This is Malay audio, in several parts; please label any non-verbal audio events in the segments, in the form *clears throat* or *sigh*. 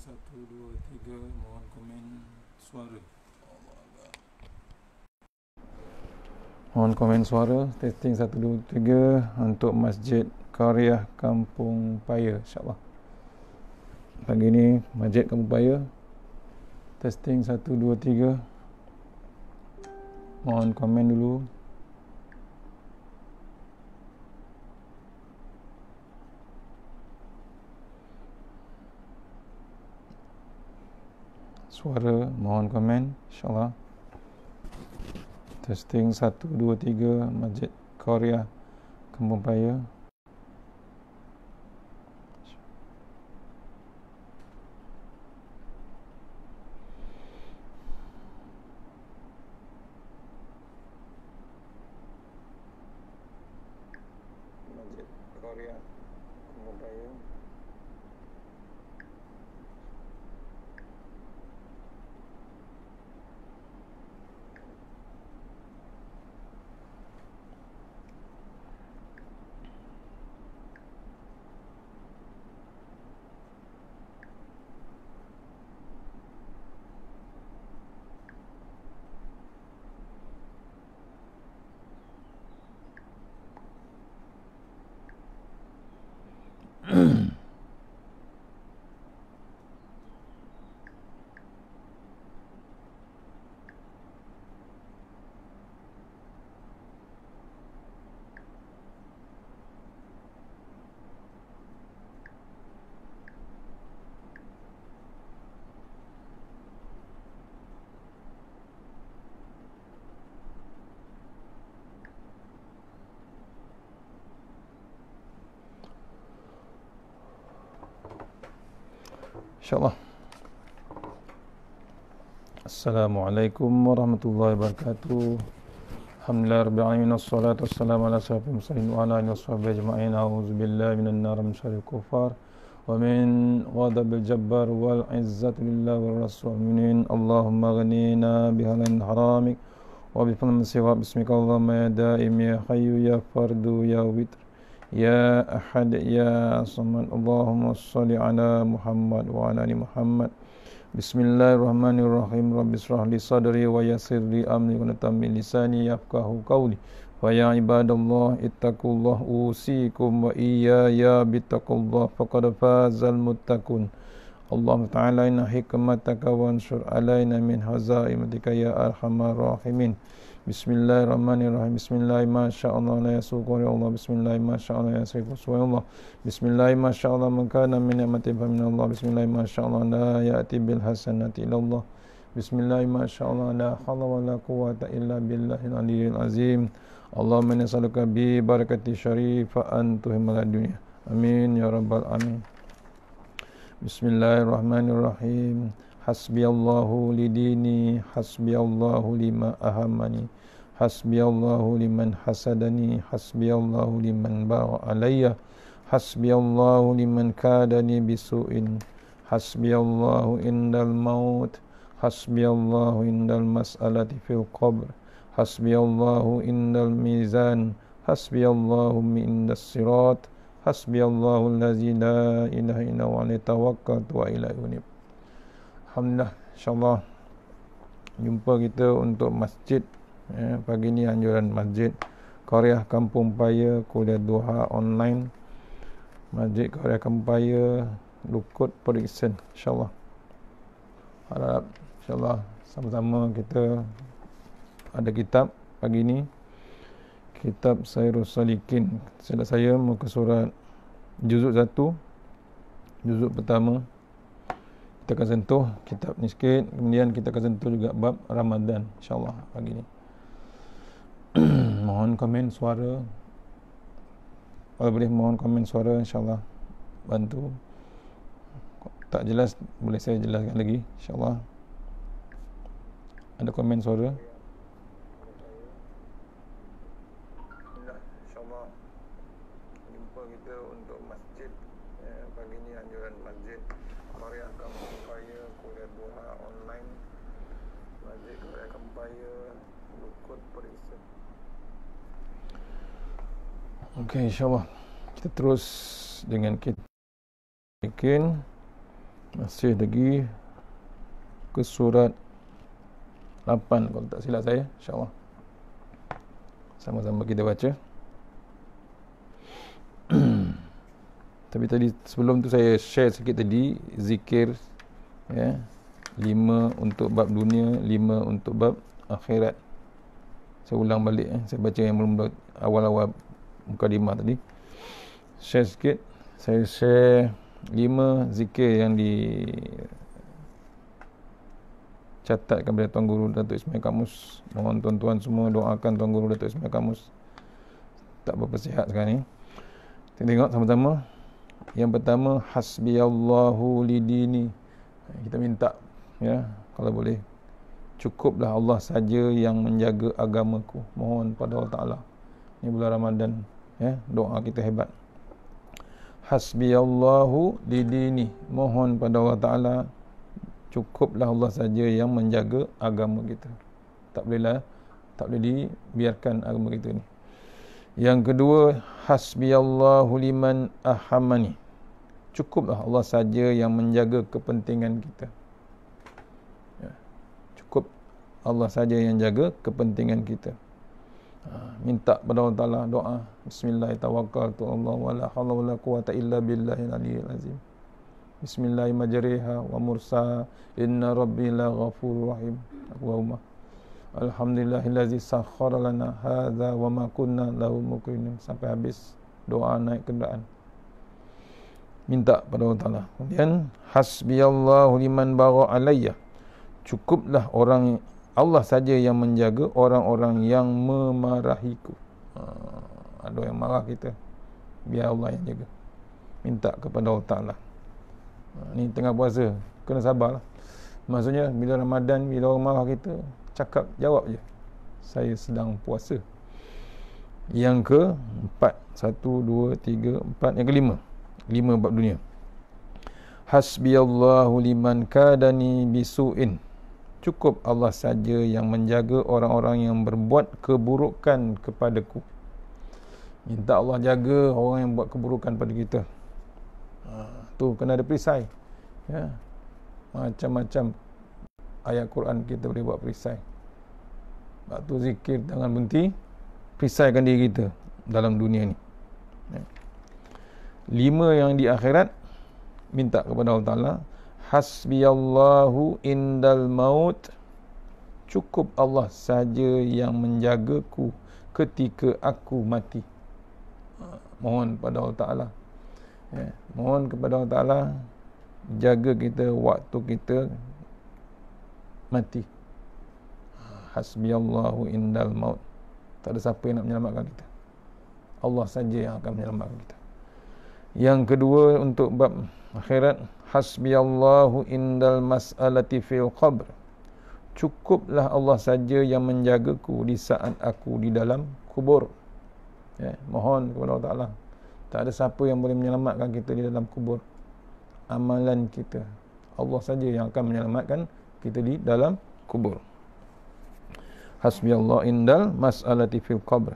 satu, dua, tiga Mohon komen suara Mohon komen suara Testing satu, dua, tiga Untuk Masjid Karya Kampung Paya InsyaAllah Pagi ni Masjid Kampung Paya Testing satu, dua, tiga Mohon komen dulu suara mohon komen insyaallah testing 1 2 3 Majid korea kembung paya شاء الله السلام عليكم ورحمة الله وبركاته الحمد لله رب العالمين والصلاة والسلام على سيدنا المرسلين وعلى آله وصحبه أجمعين أعوذ بالله من النار من شر الكفار ومن غضب الجبار والعزة لله والرسول المؤمنين اللهم غنينا بهلال حرامك وبفضل من سواء باسمك اللهم يا دائم يا حي يا فرد يا ود يا أحد يا صمد اللهم صل على محمد وعلى آل محمد بسم الله الرحمن الرحيم رب اشرح لي صدري ويسر لي أمري ونتم من لساني يفقه قولي ويا عباد الله اتقوا الله أوصيكم وإياي بتقوى الله فقد فاز المتقون الله تعالى إن حكمتك وانشر علينا من هزائمتك يا أرحم الراحمين Bismillahirrahmanirrahim. Bismillah masyaallah la yasuqu ya Allah. Bismillah masyaallah ya sayyidu suwai Allah. Bismillah masyaallah man kana min fa min Allah. Bismillah masyaallah la ya'ti bil Allah. Bismillah masyaallah la hawla wa la quwwata illa billahil aliyil azim. Allahumma inna nas'aluka bi barakati syarifa antum ala dunya. Amin ya rabbal Amin. Bismillahirrahmanirrahim. Bismillahirrahmanirrahim. حسبي الله لديني حسبي الله لما أهمني حسبي الله لمن حسدني حسبي الله لمن باغ علي حسبي الله لمن كادني بسوء حسبي الله عند الموت حسبي الله عند المسألة في القبر حسبي الله عند الميزان حسبي الله عند الصراط حسبي الله الذي لا إله إلا هو عليه توكلت وإليه أنيب Alhamdulillah insyaAllah jumpa kita untuk masjid ya, pagi ni anjuran masjid Korea Kampung Paya kuliah doha online masjid Korea Kampung Paya Lukut Periksen insyaAllah harap insyaAllah sama-sama kita ada kitab pagi ni kitab Sayyidul Salikin saya muka surat juzuk 1 juzuk pertama kita akan sentuh kitab ni sikit kemudian kita akan sentuh juga bab Ramadan insyaallah pagi ni *clears throat* mohon komen suara kalau boleh mohon komen suara insyaallah bantu tak jelas boleh saya jelaskan lagi insyaallah ada komen suara Pagi eh, baginya anjuran masjid mari akan upaya kuliah duha online masjid kuliah kampaya lukut periksa ok insyaAllah kita terus dengan kita mungkin masih lagi ke surat 8 kalau tak silap saya insyaAllah sama-sama kita baca *clears throat* Tapi tadi sebelum tu saya share sikit tadi zikir ya. 5 untuk bab dunia, lima untuk bab akhirat. Saya ulang balik eh. saya baca yang belum awal-awal muka lima tadi. Share sikit. Saya share lima zikir yang di catatkan oleh Tuan Guru Datuk Ismail Kamus. Mohon tuan-tuan semua doakan Tuan Guru Datuk Ismail Kamus. Tak berapa sihat sekarang ni. Kita tengok sama-sama. Yang pertama hasbiyallahu lidini. Kita minta ya, kalau boleh cukuplah Allah saja yang menjaga agamaku. Mohon pada Allah Taala. Ini bulan Ramadan ya, doa kita hebat. Hasbiyallahu lidini. Mohon pada Allah Taala cukuplah Allah saja yang menjaga agama kita. Tak bolehlah tak boleh dibiarkan agama kita ni. Yang kedua hasbiyallahu liman ahamani cukuplah Allah saja yang menjaga kepentingan kita. Ya. Cukup Allah saja yang jaga kepentingan kita. Ha. minta kepada Allah Taala doa bismillah tawakkaltu Allah wala hawla wala quwata illa billahi aliyyil azim. Bismillah majriha wa mursa inna rabbi la ghafur rahim. Allahumma alhamdulillahillazi sakhkhara lana hadza wa ma kunna lahu muqrinin sampai habis doa naik kendaraan minta pada Allah Ta'ala. Kemudian, hasbiyallahu liman bagha alayya. Cukuplah orang Allah saja yang menjaga orang-orang yang memarahiku. Ha, ada yang marah kita. Biar Allah yang jaga. Minta kepada Allah Ta'ala. Ha, ni tengah puasa. Kena sabar lah. Maksudnya, bila Ramadan, bila orang marah kita, cakap, jawab je. Saya sedang puasa. Yang ke empat. Satu, dua, tiga, empat. Yang kelima. lima lima bab dunia hasbiyallahu liman kadani bisuin cukup Allah saja yang menjaga orang-orang yang berbuat keburukan kepadaku minta Allah jaga orang yang buat keburukan pada kita ha, tu kena ada perisai ya macam-macam ayat Quran kita boleh buat perisai waktu zikir jangan berhenti perisaikan diri kita dalam dunia ni ya lima yang di akhirat minta kepada Allah Ta'ala hasbiyallahu indal maut cukup Allah saja yang menjagaku ketika aku mati ha, mohon kepada Allah Ta'ala ya. mohon kepada Allah Ta'ala jaga kita waktu kita mati ha, hasbiyallahu indal maut tak ada siapa yang nak menyelamatkan kita Allah saja yang akan menyelamatkan kita yang kedua untuk bab akhirat hasbiyallahu indal mas'alati fil qabr. Cukuplah Allah saja yang menjagaku di saat aku di dalam kubur. Ya, mohon kepada Allah Taala. Tak ada siapa yang boleh menyelamatkan kita di dalam kubur. Amalan kita. Allah saja yang akan menyelamatkan kita di dalam kubur. Hasbiyallahu indal mas'alati fil qabr.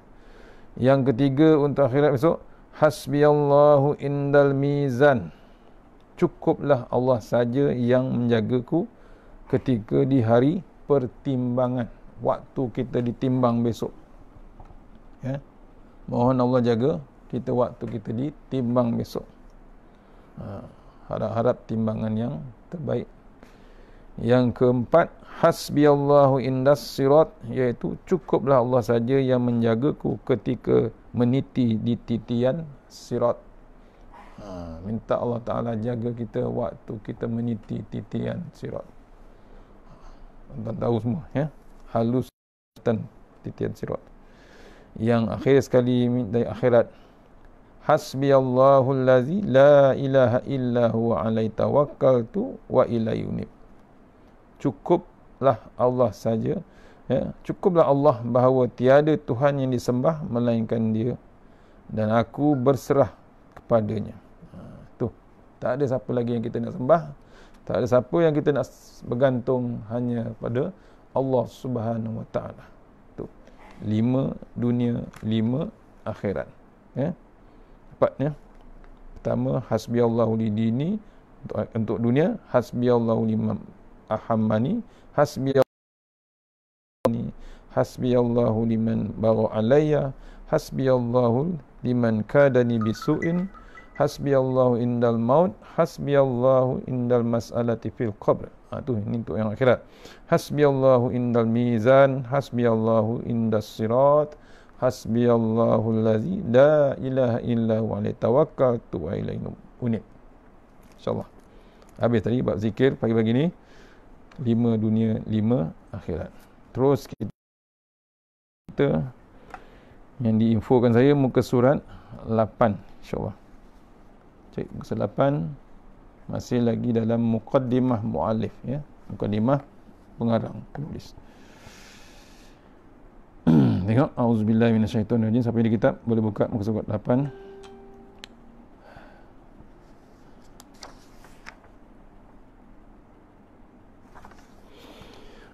Yang ketiga untuk akhirat besok, Hasbi Hasbiyallahu indal mizan. Cukuplah Allah saja yang menjagaku ketika di hari pertimbangan. Waktu kita ditimbang besok. Ya. Mohon Allah jaga kita waktu kita ditimbang besok. Ha, harap-harap timbangan yang terbaik. Yang keempat, hasbi Allahu indas sirat, iaitu cukuplah Allah saja yang menjagaku ketika meniti di titian sirat. Ha, minta Allah Ta'ala jaga kita waktu kita meniti titian sirat. Tuan tahu semua, ya? Halus dan titian sirat. Yang akhir sekali dari akhirat, Hasbi Allahul lazi la ilaha illa huwa alai tawakkaltu wa ilai unib cukuplah Allah saja ya cukuplah Allah bahawa tiada tuhan yang disembah melainkan dia dan aku berserah kepadanya ha, tu tak ada siapa lagi yang kita nak sembah tak ada siapa yang kita nak bergantung hanya pada Allah Subhanahu Wa Taala tu lima dunia lima akhirat ya dapat pertama hasbiyallahu lidini untuk untuk dunia hasbiyallahu liman ahammani hasbi Allahuni hasbi Allahu liman baro alayya hasbi Allahu liman kadani bisuin hasbi Allahu indal maut hasbi Allahu indal mas'alati fil qabr ha, tu ini untuk yang akhirat hasbi Allahu indal mizan hasbi Allahu indas sirat hasbi Allahu allazi la ilaha illa huwa la tawakkaltu wa ilaihi unib insyaallah habis tadi bab zikir pagi-pagi ni lima dunia, lima akhirat. Terus kita, kita yang diinfokan saya muka surat 8 insyaallah. Cek muka surat 8 masih lagi dalam mukaddimah muallif ya, mukaddimah pengarang penulis. *clears throat* Tengok auzubillahi minasyaitonirrajim sampai di kitab boleh buka muka surat 8.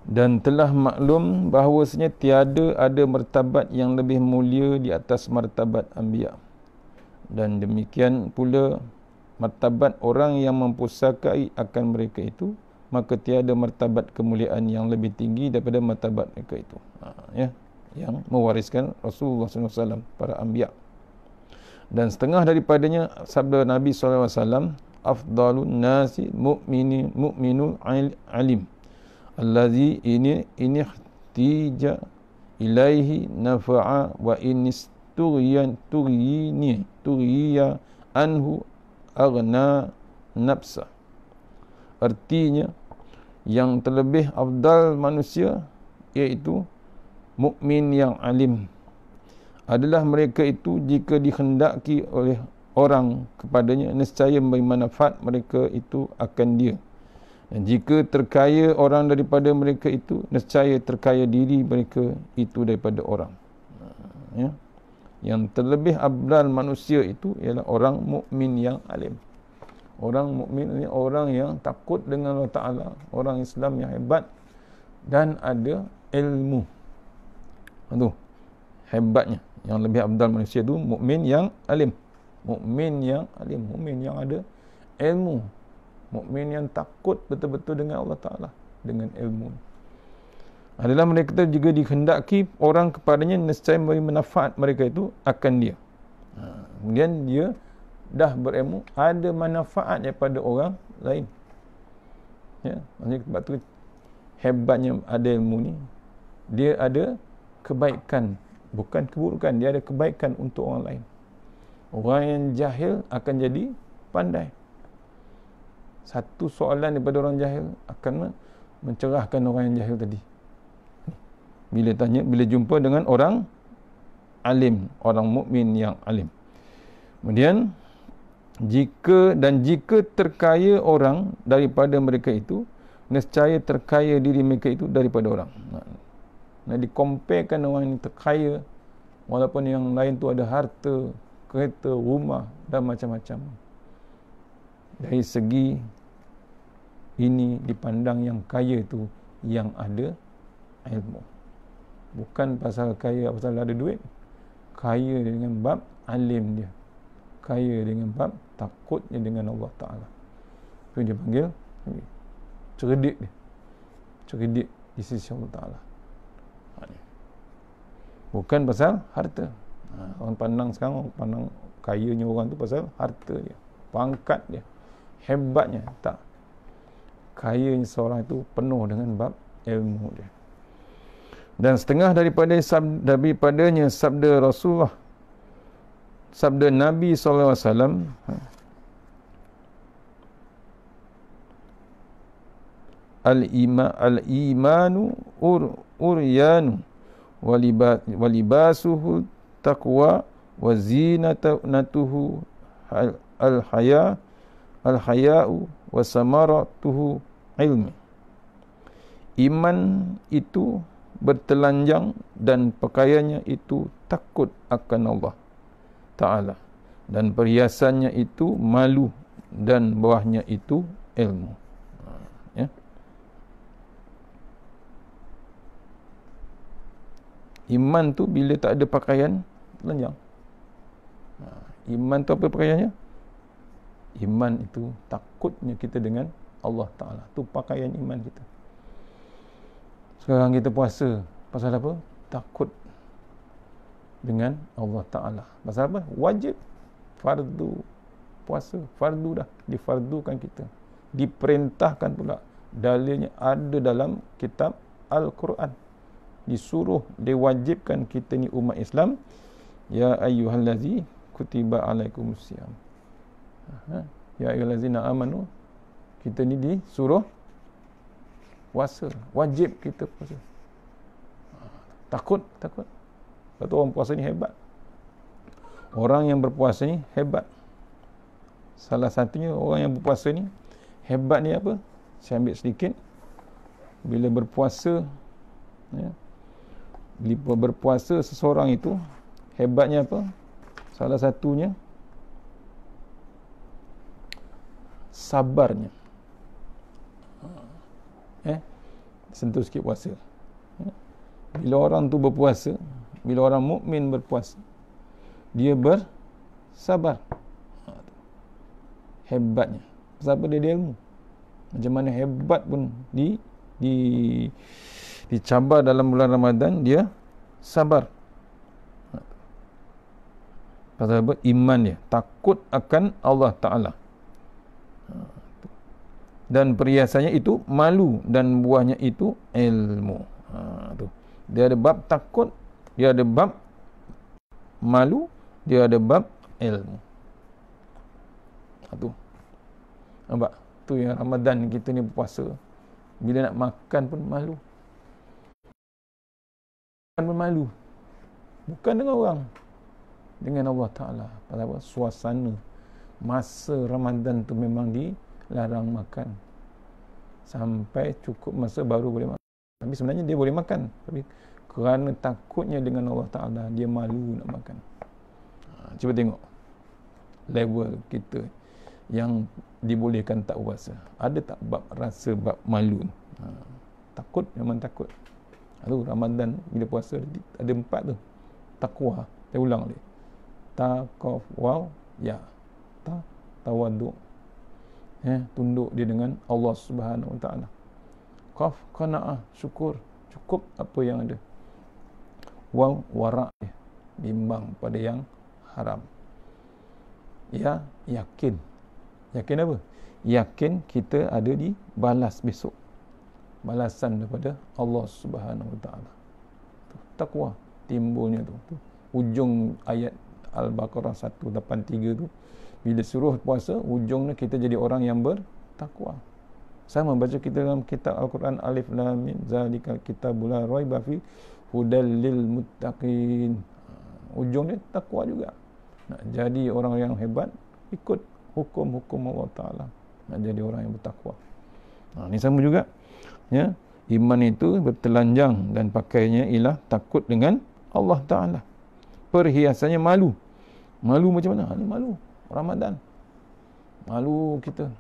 dan telah maklum bahawasanya tiada ada martabat yang lebih mulia di atas martabat anbiya dan demikian pula martabat orang yang mempusakai akan mereka itu maka tiada martabat kemuliaan yang lebih tinggi daripada martabat mereka itu ha, ya yang mewariskan Rasulullah SAW para anbiya dan setengah daripadanya sabda Nabi SAW afdalun nasi mu'mini mu'minul alim allazi ini ini ihtija ilaihi nafa'a wa in isturiyan turiyini turiya anhu aghna napsa. artinya yang terlebih afdal manusia iaitu mukmin yang alim adalah mereka itu jika dihendaki oleh orang kepadanya nescaya bermanfaat mereka itu akan dia dan jika terkaya orang daripada mereka itu, nescaya terkaya diri mereka itu daripada orang. Ya. Yang terlebih abdal manusia itu ialah orang mukmin yang alim. Orang mukmin ini orang yang takut dengan Allah Taala, orang Islam yang hebat dan ada ilmu. Itu hebatnya. Yang lebih abdal manusia itu mukmin yang alim. Mukmin yang alim, mukmin yang ada ilmu mukmin yang takut betul-betul dengan Allah Taala dengan ilmu adalah mereka itu juga dihendaki orang kepadanya nescaya memberi manfaat mereka itu akan dia ha, kemudian dia dah berilmu ada manfaat daripada orang lain ya maksudnya sebab tu hebatnya ada ilmu ni dia ada kebaikan bukan keburukan dia ada kebaikan untuk orang lain orang yang jahil akan jadi pandai satu soalan daripada orang jahil akan mencerahkan orang yang jahil tadi bila tanya bila jumpa dengan orang alim orang mukmin yang alim kemudian jika dan jika terkaya orang daripada mereka itu nescaya terkaya diri mereka itu daripada orang nak, nak dikompakan orang yang terkaya walaupun yang lain tu ada harta kereta rumah dan macam-macam dari segi ini dipandang yang kaya itu yang ada ilmu bukan pasal kaya pasal ada duit kaya dengan bab alim dia kaya dengan bab takutnya dengan Allah Ta'ala itu dia panggil cerdik dia cerdik di sisi Allah Ta'ala bukan pasal harta ha. orang pandang sekarang orang pandang kayanya orang tu pasal harta dia pangkat dia hebatnya tak kayanya seorang itu penuh dengan bab ilmu dia dan setengah daripada sabda, daripadanya sabda Rasulullah sabda Nabi SAW ha. al-iman al-imanu ur uryanu walibasuhu taqwa wa zinatuhu al-haya al haya al-hayau wa samaratuhu ilmi. Iman itu bertelanjang dan pakaiannya itu takut akan Allah Ta'ala. Dan perhiasannya itu malu dan bawahnya itu ilmu. Ya. Iman tu bila tak ada pakaian, telanjang. Ha, iman tu apa pakaiannya? iman itu takutnya kita dengan Allah Ta'ala tu pakaian iman kita sekarang kita puasa pasal apa? takut dengan Allah Ta'ala pasal apa? wajib fardu puasa fardu dah difardukan kita diperintahkan pula dalilnya ada dalam kitab Al-Quran disuruh diwajibkan kita ni umat Islam ya ayyuhallazi kutiba alaikum siyam ya ayyuhallazina amanu kita ni disuruh puasa wajib kita puasa takut takut sebab tu orang puasa ni hebat orang yang berpuasa ni hebat salah satunya orang yang berpuasa ni hebat ni apa saya ambil sedikit bila berpuasa ya bila berpuasa seseorang itu hebatnya apa salah satunya sabarnya. Eh, sentuh sikit puasa. Eh? Bila orang tu berpuasa, bila orang mukmin berpuasa, dia ber sabar. Hebatnya. Sebab dia dia ilmu. Macam mana hebat pun di di dicabar dalam bulan Ramadan dia sabar. Pasal apa? Iman dia. Takut akan Allah Ta'ala. Ha, dan perhiasannya itu malu dan buahnya itu ilmu ha, tu. dia ada bab takut dia ada bab malu dia ada bab ilmu ha, tu. nampak tu yang ramadhan kita ni puasa, bila nak makan pun malu makan pun malu bukan dengan orang dengan Allah Ta'ala pasal suasana masa Ramadan tu memang dilarang makan sampai cukup masa baru boleh makan tapi sebenarnya dia boleh makan tapi kerana takutnya dengan Allah Ta'ala dia malu nak makan ah, cuba tengok level kita yang dibolehkan tak puasa ada tak bab rasa bab malu ah, takut memang takut Lalu Ramadan bila puasa ada empat tu. Takwa. Saya ulang lagi. Takwa. Wow. Ya tawaduk ya, tunduk dia dengan Allah Subhanahu Wa Taala qaf qanaah syukur cukup apa yang ada waw wara' ya, bimbang pada yang haram ya yakin yakin apa yakin kita ada di balas besok balasan daripada Allah Subhanahu Wa Taala takwa timbulnya tu, tu ujung ayat Al-Baqarah 183 tu bila suruh puasa ujungnya kita jadi orang yang bertakwa sama baca kita dalam kitab Al-Quran Alif Lam Mim kitabul Kitabula Roy Bafi Hudalil Muttaqin ujungnya takwa juga nak jadi orang yang hebat ikut hukum-hukum Allah Ta'ala nak jadi orang yang bertakwa ha, ini sama juga ya iman itu bertelanjang dan pakainya ialah takut dengan Allah Ta'ala perhiasannya malu malu macam mana? ini malu Ramadan. Malu kita.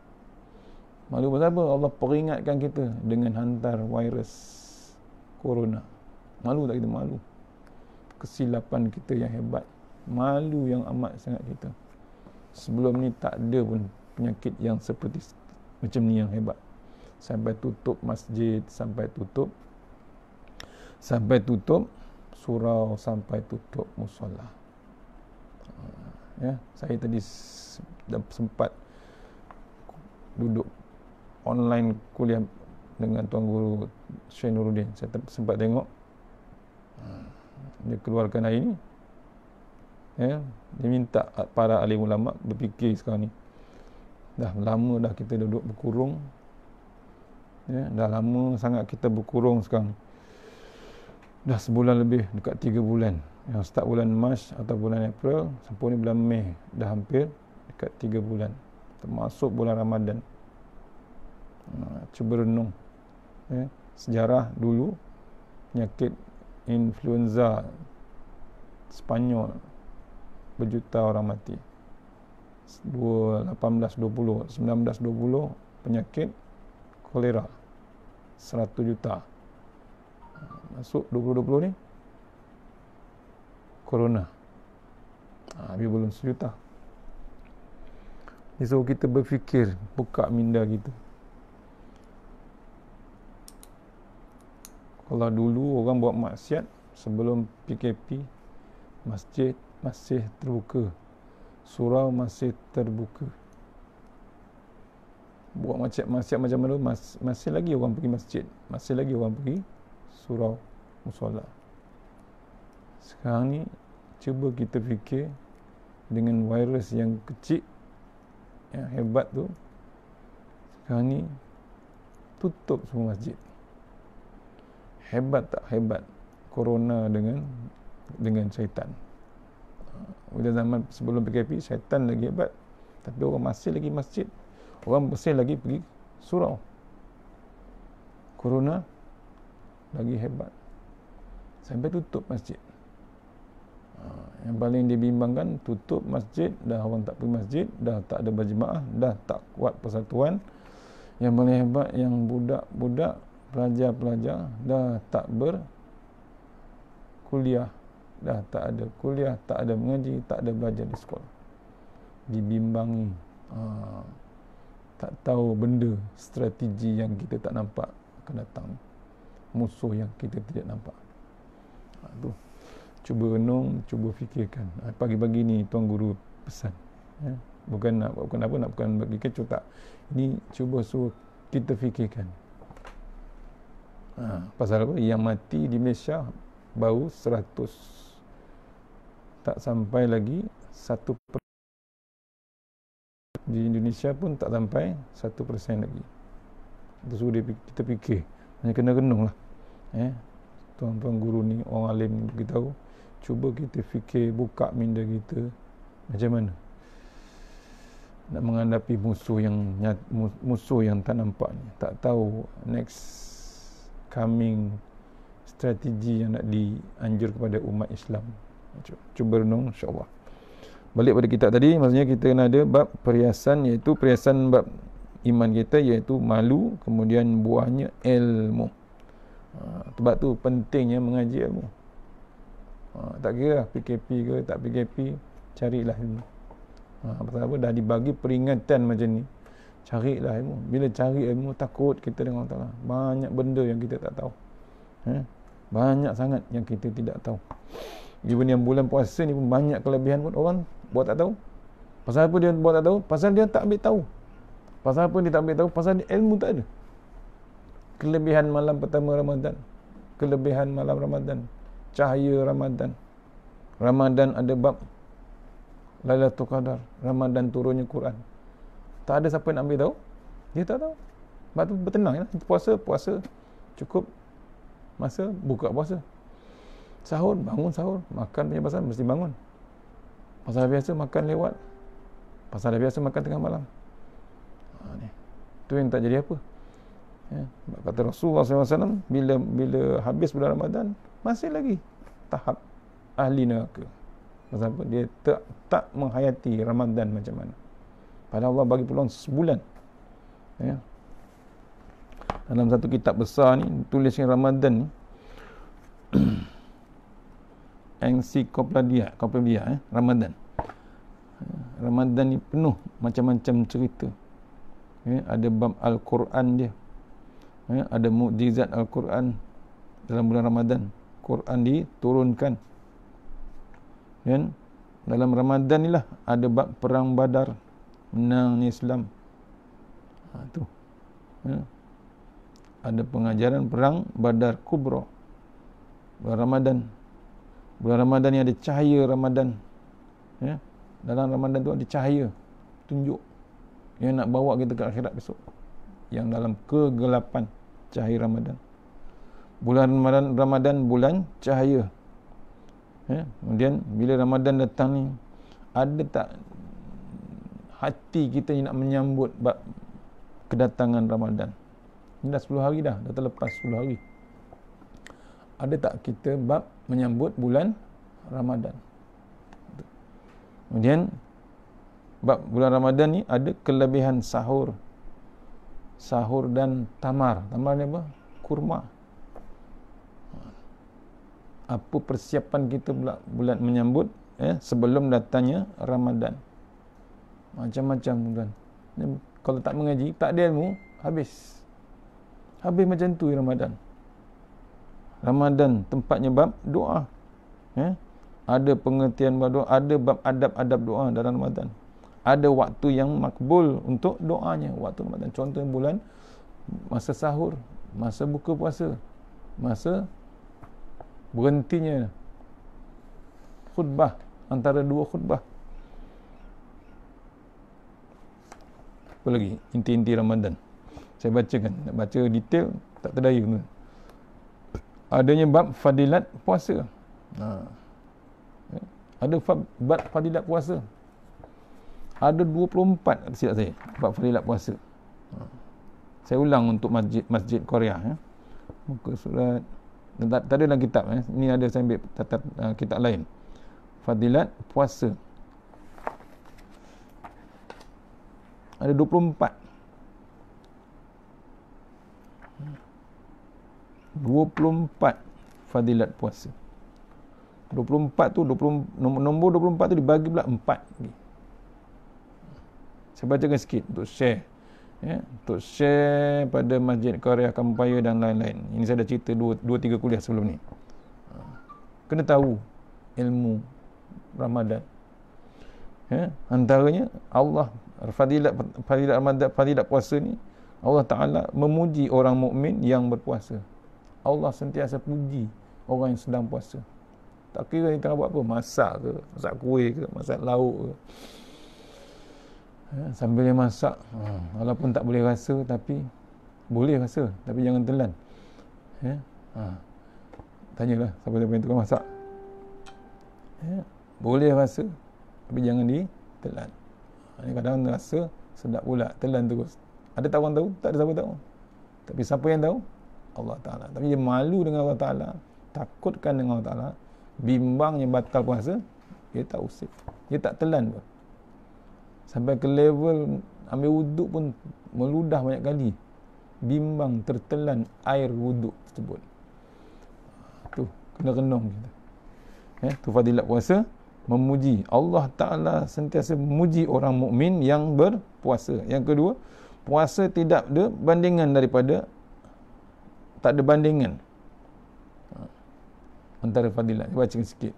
Malu pasal apa? Allah peringatkan kita dengan hantar virus corona. Malu tak kita? Malu. Kesilapan kita yang hebat. Malu yang amat sangat kita. Sebelum ni tak ada pun penyakit yang seperti macam ni yang hebat. Sampai tutup masjid, sampai tutup sampai tutup surau, sampai tutup musolah ya saya tadi sempat duduk online kuliah dengan tuan guru Syed Nuruddin saya sempat tengok dia keluarkan hari ini ya dia minta para alim ulama berfikir sekarang ni dah lama dah kita duduk berkurung ya dah lama sangat kita berkurung sekarang ni dah sebulan lebih dekat tiga bulan yang start bulan Mac atau bulan April sampai bulan Mei dah hampir dekat tiga bulan termasuk bulan Ramadan ha, cuba renung ya, sejarah dulu penyakit influenza Spanyol berjuta orang mati 1820 1920 penyakit kolera 100 juta 1918 masuk 2020 ni corona ah, ha, tapi belum sejuta jadi so kita berfikir buka minda kita kalau dulu orang buat maksiat sebelum PKP masjid masih terbuka surau masih terbuka buat macam masjid macam mana mas, masih lagi orang pergi masjid masih lagi orang pergi surau musola. Sekarang ni cuba kita fikir dengan virus yang kecil yang hebat tu sekarang ni tutup semua masjid. Hebat tak hebat corona dengan dengan syaitan. Ah, bila zaman sebelum PKP syaitan lagi hebat tapi orang masih lagi masjid. Orang masih lagi pergi surau. Corona lagi hebat sampai tutup masjid ha, yang paling dibimbangkan tutup masjid dah orang tak pergi masjid dah tak ada berjemaah dah tak kuat persatuan yang paling hebat yang budak-budak pelajar-pelajar dah tak ber kuliah dah tak ada kuliah tak ada mengaji tak ada belajar di sekolah dibimbangi ha, tak tahu benda strategi yang kita tak nampak akan datang ni musuh yang kita tidak nampak. Ha, tu. Cuba renung, cuba fikirkan. Ha, pagi-pagi ni tuan guru pesan. Ya. Bukan nak bukan apa nak bukan bagi kecoh tak. Ini cuba suruh kita fikirkan. Ha, pasal apa? Yang mati di Malaysia baru seratus tak sampai lagi satu per- di Indonesia pun tak sampai satu persen lagi. Itu sudah kita fikir hanya kena kenung lah eh? tuan-tuan guru ni orang alim ni beritahu cuba kita fikir buka minda kita macam mana nak menghadapi musuh yang musuh yang tak nampak ni tak tahu next coming strategi yang nak dianjur kepada umat Islam cuba renung insyaAllah balik pada kitab tadi maksudnya kita kena ada bab perhiasan iaitu perhiasan bab iman kita iaitu malu kemudian buahnya ilmu ha, sebab tu pentingnya mengaji ilmu ha, tak kira PKP lah ke tak PKP carilah ilmu ha, pasal apa dah dibagi peringatan macam ni carilah ilmu bila cari ilmu takut kita dengan Allah Ta'ala banyak benda yang kita tak tahu ha? banyak sangat yang kita tidak tahu even yang bulan puasa ni pun banyak kelebihan pun orang buat tak tahu pasal apa dia buat tak tahu pasal dia tak ambil tahu Pasal apa dia tak ambil tahu? Pasal ilmu tak ada. Kelebihan malam pertama Ramadan. Kelebihan malam Ramadan. Cahaya Ramadan. Ramadan ada bab. Lailatul Qadar. Ramadan turunnya Quran. Tak ada siapa nak ambil tahu. Dia tak tahu. Sebab tu bertenang. Ya? Puasa, puasa. Cukup masa buka puasa. Sahur, bangun sahur. Makan punya pasal, mesti bangun. Pasal biasa makan lewat. Pasal biasa makan tengah malam. Ah, ni. Tu yang tak jadi apa. Ya. Kata Rasulullah SAW, bila bila habis bulan Ramadan, masih lagi tahap ahli neraka. Sebab dia tak tak menghayati Ramadan macam mana. Padahal Allah bagi peluang sebulan. Ya. Dalam satu kitab besar ni, tulisnya Ramadan ni, *clears throat* Encyclopedia, Encyclopedia eh, Ramadan. Ya. Ramadan ni penuh macam-macam cerita ya, ada bab Al-Quran dia ya, ada mukjizat Al-Quran dalam bulan Ramadan Quran diturunkan dan ya, dalam Ramadan inilah ada bab perang badar menang Islam ha, tu ya. ada pengajaran perang badar Kubro. bulan Ramadan bulan Ramadan yang ada cahaya Ramadan ya. dalam Ramadan tu ada cahaya tunjuk yang nak bawa kita ke akhirat besok yang dalam kegelapan cahaya Ramadan bulan Ramadan Ramadan bulan cahaya ya? kemudian bila Ramadan datang ni ada tak hati kita yang nak menyambut bak- kedatangan Ramadan ini dah 10 hari dah dah terlepas 10 hari ada tak kita bab menyambut bulan Ramadan kemudian bab bulan Ramadan ni ada kelebihan sahur sahur dan tamar tamar ni apa? kurma apa persiapan kita pula bulan menyambut eh, sebelum datangnya Ramadan macam-macam tuan kalau tak mengaji tak ada ilmu habis habis macam tu Ramadan Ramadan tempatnya bab doa eh? ada pengertian bab doa ada bab adab-adab doa dalam Ramadan ada waktu yang makbul untuk doanya waktu Ramadan contohnya bulan masa sahur masa buka puasa masa berhentinya khutbah antara dua khutbah apa lagi inti-inti Ramadan saya bacakan nak baca detail tak terdaya pun adanya bab fadilat puasa ha. ada bab fadilat puasa ada 24 silap saya empat fadilat puasa ha. saya ulang untuk masjid masjid Korea ya. muka surat tak, tak ada dalam kitab ya. ni ada saya ambil tata, uh, kitab lain fadilat puasa ada 24 24 fadilat puasa 24 tu 20, nombor 24 tu dibagi pula 4 saya bacakan sikit untuk share. Ya, untuk share pada Masjid Korea Kampaya dan lain-lain. Ini saya dah cerita 2 3 kuliah sebelum ni. Ha. Kena tahu ilmu Ramadhan. Ya, antaranya Allah fadilat fadilat Ramadan, fadilat puasa ni Allah Taala memuji orang mukmin yang berpuasa. Allah sentiasa puji orang yang sedang puasa. Tak kira dia tengah buat apa, masak ke, masak kuih ke, masak lauk ke. Eh, sambil dia masak ha, walaupun tak boleh rasa tapi boleh rasa tapi jangan telan ya ha. tanyalah siapa dia punya masak ya boleh rasa tapi jangan di telan ha, kadang kadang rasa sedap pula telan terus ada tak orang tahu tak ada siapa tahu tapi siapa yang tahu Allah Ta'ala tapi dia malu dengan Allah Ta'ala takutkan dengan Allah Ta'ala bimbangnya batal puasa dia tak usik dia tak telan pun sampai ke level ambil wuduk pun meludah banyak kali bimbang tertelan air wuduk tersebut tu kena renung kita ya eh, tu fadilat puasa memuji Allah taala sentiasa memuji orang mukmin yang berpuasa yang kedua puasa tidak ada bandingan daripada tak ada bandingan ha. antara fadilat baca sikit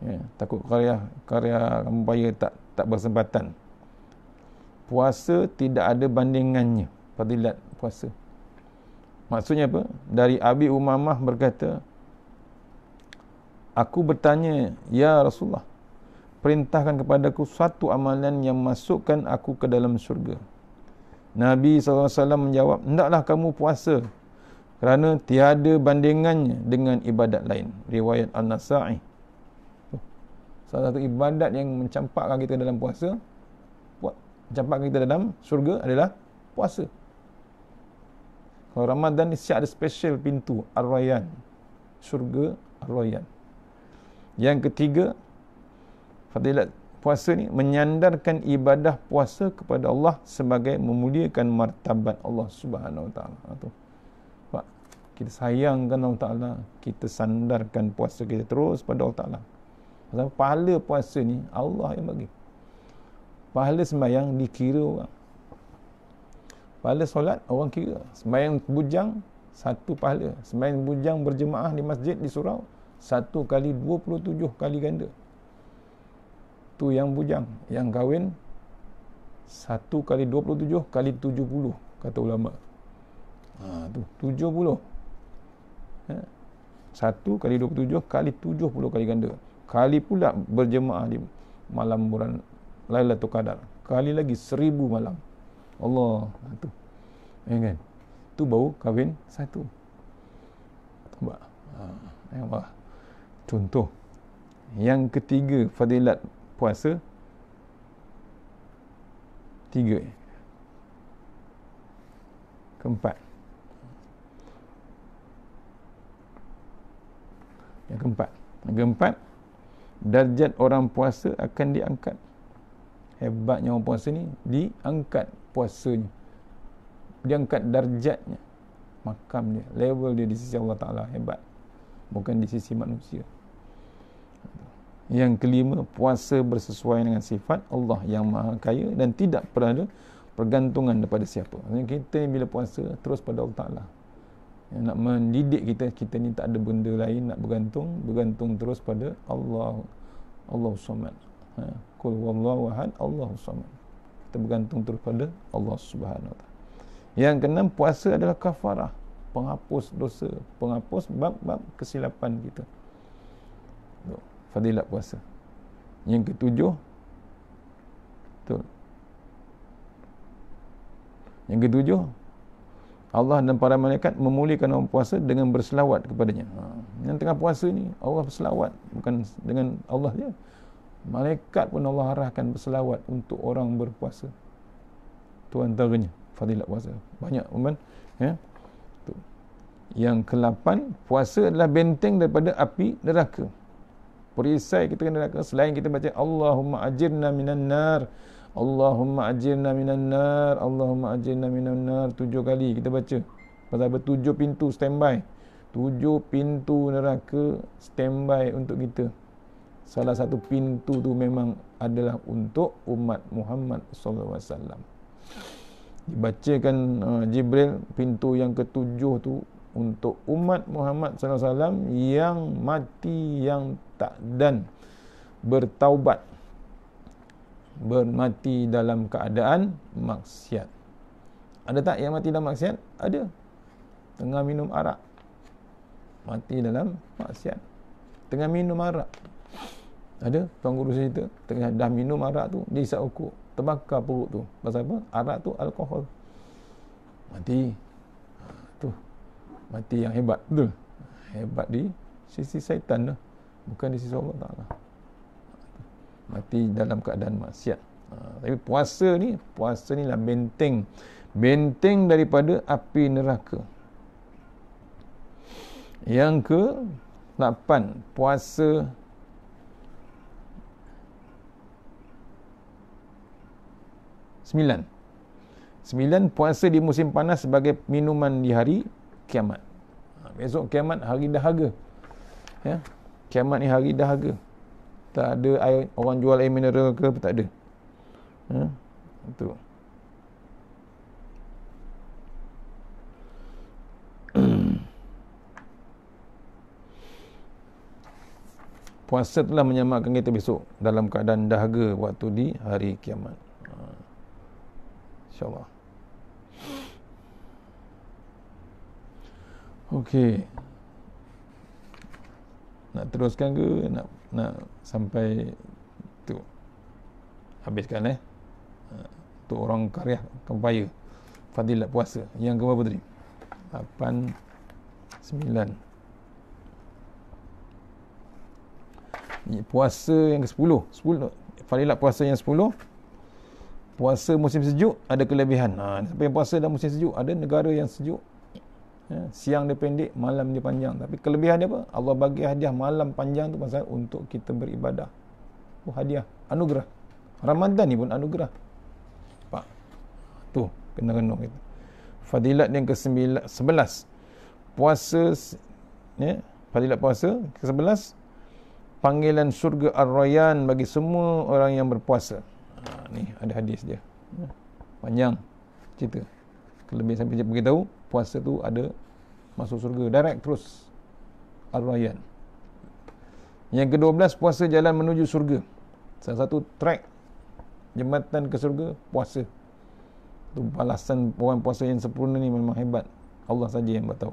ya takut karya karya kamu bayar tak tak bersempatan puasa tidak ada bandingannya fadilat puasa maksudnya apa dari abi umamah berkata aku bertanya ya rasulullah perintahkan kepadaku satu amalan yang masukkan aku ke dalam syurga nabi sallallahu alaihi wasallam menjawab hendaklah kamu puasa kerana tiada bandingannya dengan ibadat lain riwayat an-nasai salah satu ibadat yang mencampakkan kita dalam puasa Jampak kita dalam syurga adalah puasa. Kalau Ramadan ni siap ada special pintu Ar-Rayyan. Syurga Ar-Rayyan. Yang ketiga, fadilat puasa ni menyandarkan ibadah puasa kepada Allah sebagai memuliakan martabat Allah Subhanahu Wa Taala. Ha, kita sayangkan Allah Taala, kita sandarkan puasa kita terus pada Allah Taala. Pahala puasa ni Allah yang bagi pahala sembahyang dikira orang pahala solat orang kira sembahyang bujang satu pahala sembahyang bujang berjemaah di masjid di surau satu kali dua puluh tujuh kali ganda tu yang bujang yang kahwin satu kali dua puluh tujuh kali tujuh puluh kata ulama ha, tu tujuh puluh, ha? satu kali dua puluh tujuh kali tujuh puluh kali ganda kali pula berjemaah di malam bulan Lailatul Qadar. Kali lagi seribu malam. Allah tu. Ya kan? Tu baru kahwin satu. Nampak? Ha, nampak? Contoh. Yang ketiga fadilat puasa. Tiga. Keempat. Yang keempat. Yang keempat. Darjat orang puasa akan diangkat hebatnya orang puasa ni diangkat puasanya diangkat darjatnya makam dia level dia di sisi Allah Ta'ala hebat bukan di sisi manusia yang kelima puasa bersesuaian dengan sifat Allah yang maha kaya dan tidak pernah ada pergantungan daripada siapa Maksudnya kita ni bila puasa terus pada Allah Ta'ala yang nak mendidik kita kita ni tak ada benda lain nak bergantung bergantung terus pada Allah Allah Subhanahu Qul wallahu ahad Allahu samad. Kita bergantung terus pada Allah Subhanahu wa Yang keenam puasa adalah kafarah, penghapus dosa, penghapus bab-bab kesilapan kita. Fadilat puasa. Yang ketujuh tu. Yang ketujuh Allah dan para malaikat memulihkan orang puasa dengan berselawat kepadanya. Ha. Yang tengah puasa ni, Allah berselawat. Bukan dengan Allah je. Malaikat pun Allah arahkan berselawat untuk orang berpuasa. Itu antaranya fadilat puasa. Banyak umat ya. Yang ke-8, puasa adalah benteng daripada api neraka. Perisai kita kena neraka selain kita baca Allahumma ajirna minan nar. Allahumma ajirna minan nar. Allahumma ajirna minan nar tujuh kali kita baca. pada Pasal tujuh pintu standby. Tujuh pintu neraka standby untuk kita salah satu pintu tu memang adalah untuk umat Muhammad sallallahu alaihi wasallam. Dibacakan uh, Jibril pintu yang ketujuh tu untuk umat Muhammad sallallahu alaihi wasallam yang mati yang tak dan bertaubat bermati dalam keadaan maksiat. Ada tak yang mati dalam maksiat? Ada. Tengah minum arak mati dalam maksiat. Tengah minum arak ada tuan guru cerita tengah dah minum arak tu dia isap ukur terbakar perut tu pasal apa arak tu alkohol mati ha, tu mati yang hebat tu, hebat di sisi syaitan lah bukan di sisi Allah Ta'ala mati dalam keadaan maksiat ha, tapi puasa ni puasa ni lah benteng benteng daripada api neraka yang ke 8 puasa Sembilan. Sembilan, puasa di musim panas sebagai minuman di hari kiamat. Ha, besok kiamat hari dahaga. Ya? Kiamat ni hari dahaga. Tak ada air, orang jual air mineral ke, tak ada. Ha? Itu. *clears throat* puasa telah menyamakan kita besok dalam keadaan dahaga waktu di hari kiamat. Ha. InsyaAllah. Okey. Nak teruskan ke? Nak nak sampai tu. Habiskan eh. Tu orang karya kampaya. Fadilat puasa. Yang ke berapa tadi? 8, 9. Puasa yang ke-10 10 Fadilat puasa yang puasa musim sejuk ada kelebihan ha, siapa yang puasa dalam musim sejuk ada negara yang sejuk ya, siang dia pendek malam dia panjang tapi kelebihan dia apa Allah bagi hadiah malam panjang tu pasal untuk kita beribadah oh, hadiah anugerah Ramadan ni pun anugerah Pak tu kena renung kita fadilat yang ke sembilan sebelas puasa ya, fadilat puasa ke sebelas panggilan surga ar-rayan bagi semua orang yang berpuasa Ah, ni ada hadis dia panjang cerita lebih sampai dia beritahu puasa tu ada masuk surga direct terus Ar-Rayyan yang ke-12 puasa jalan menuju surga salah satu track jembatan ke surga puasa tu balasan orang puasa yang sempurna ni memang hebat Allah saja yang tahu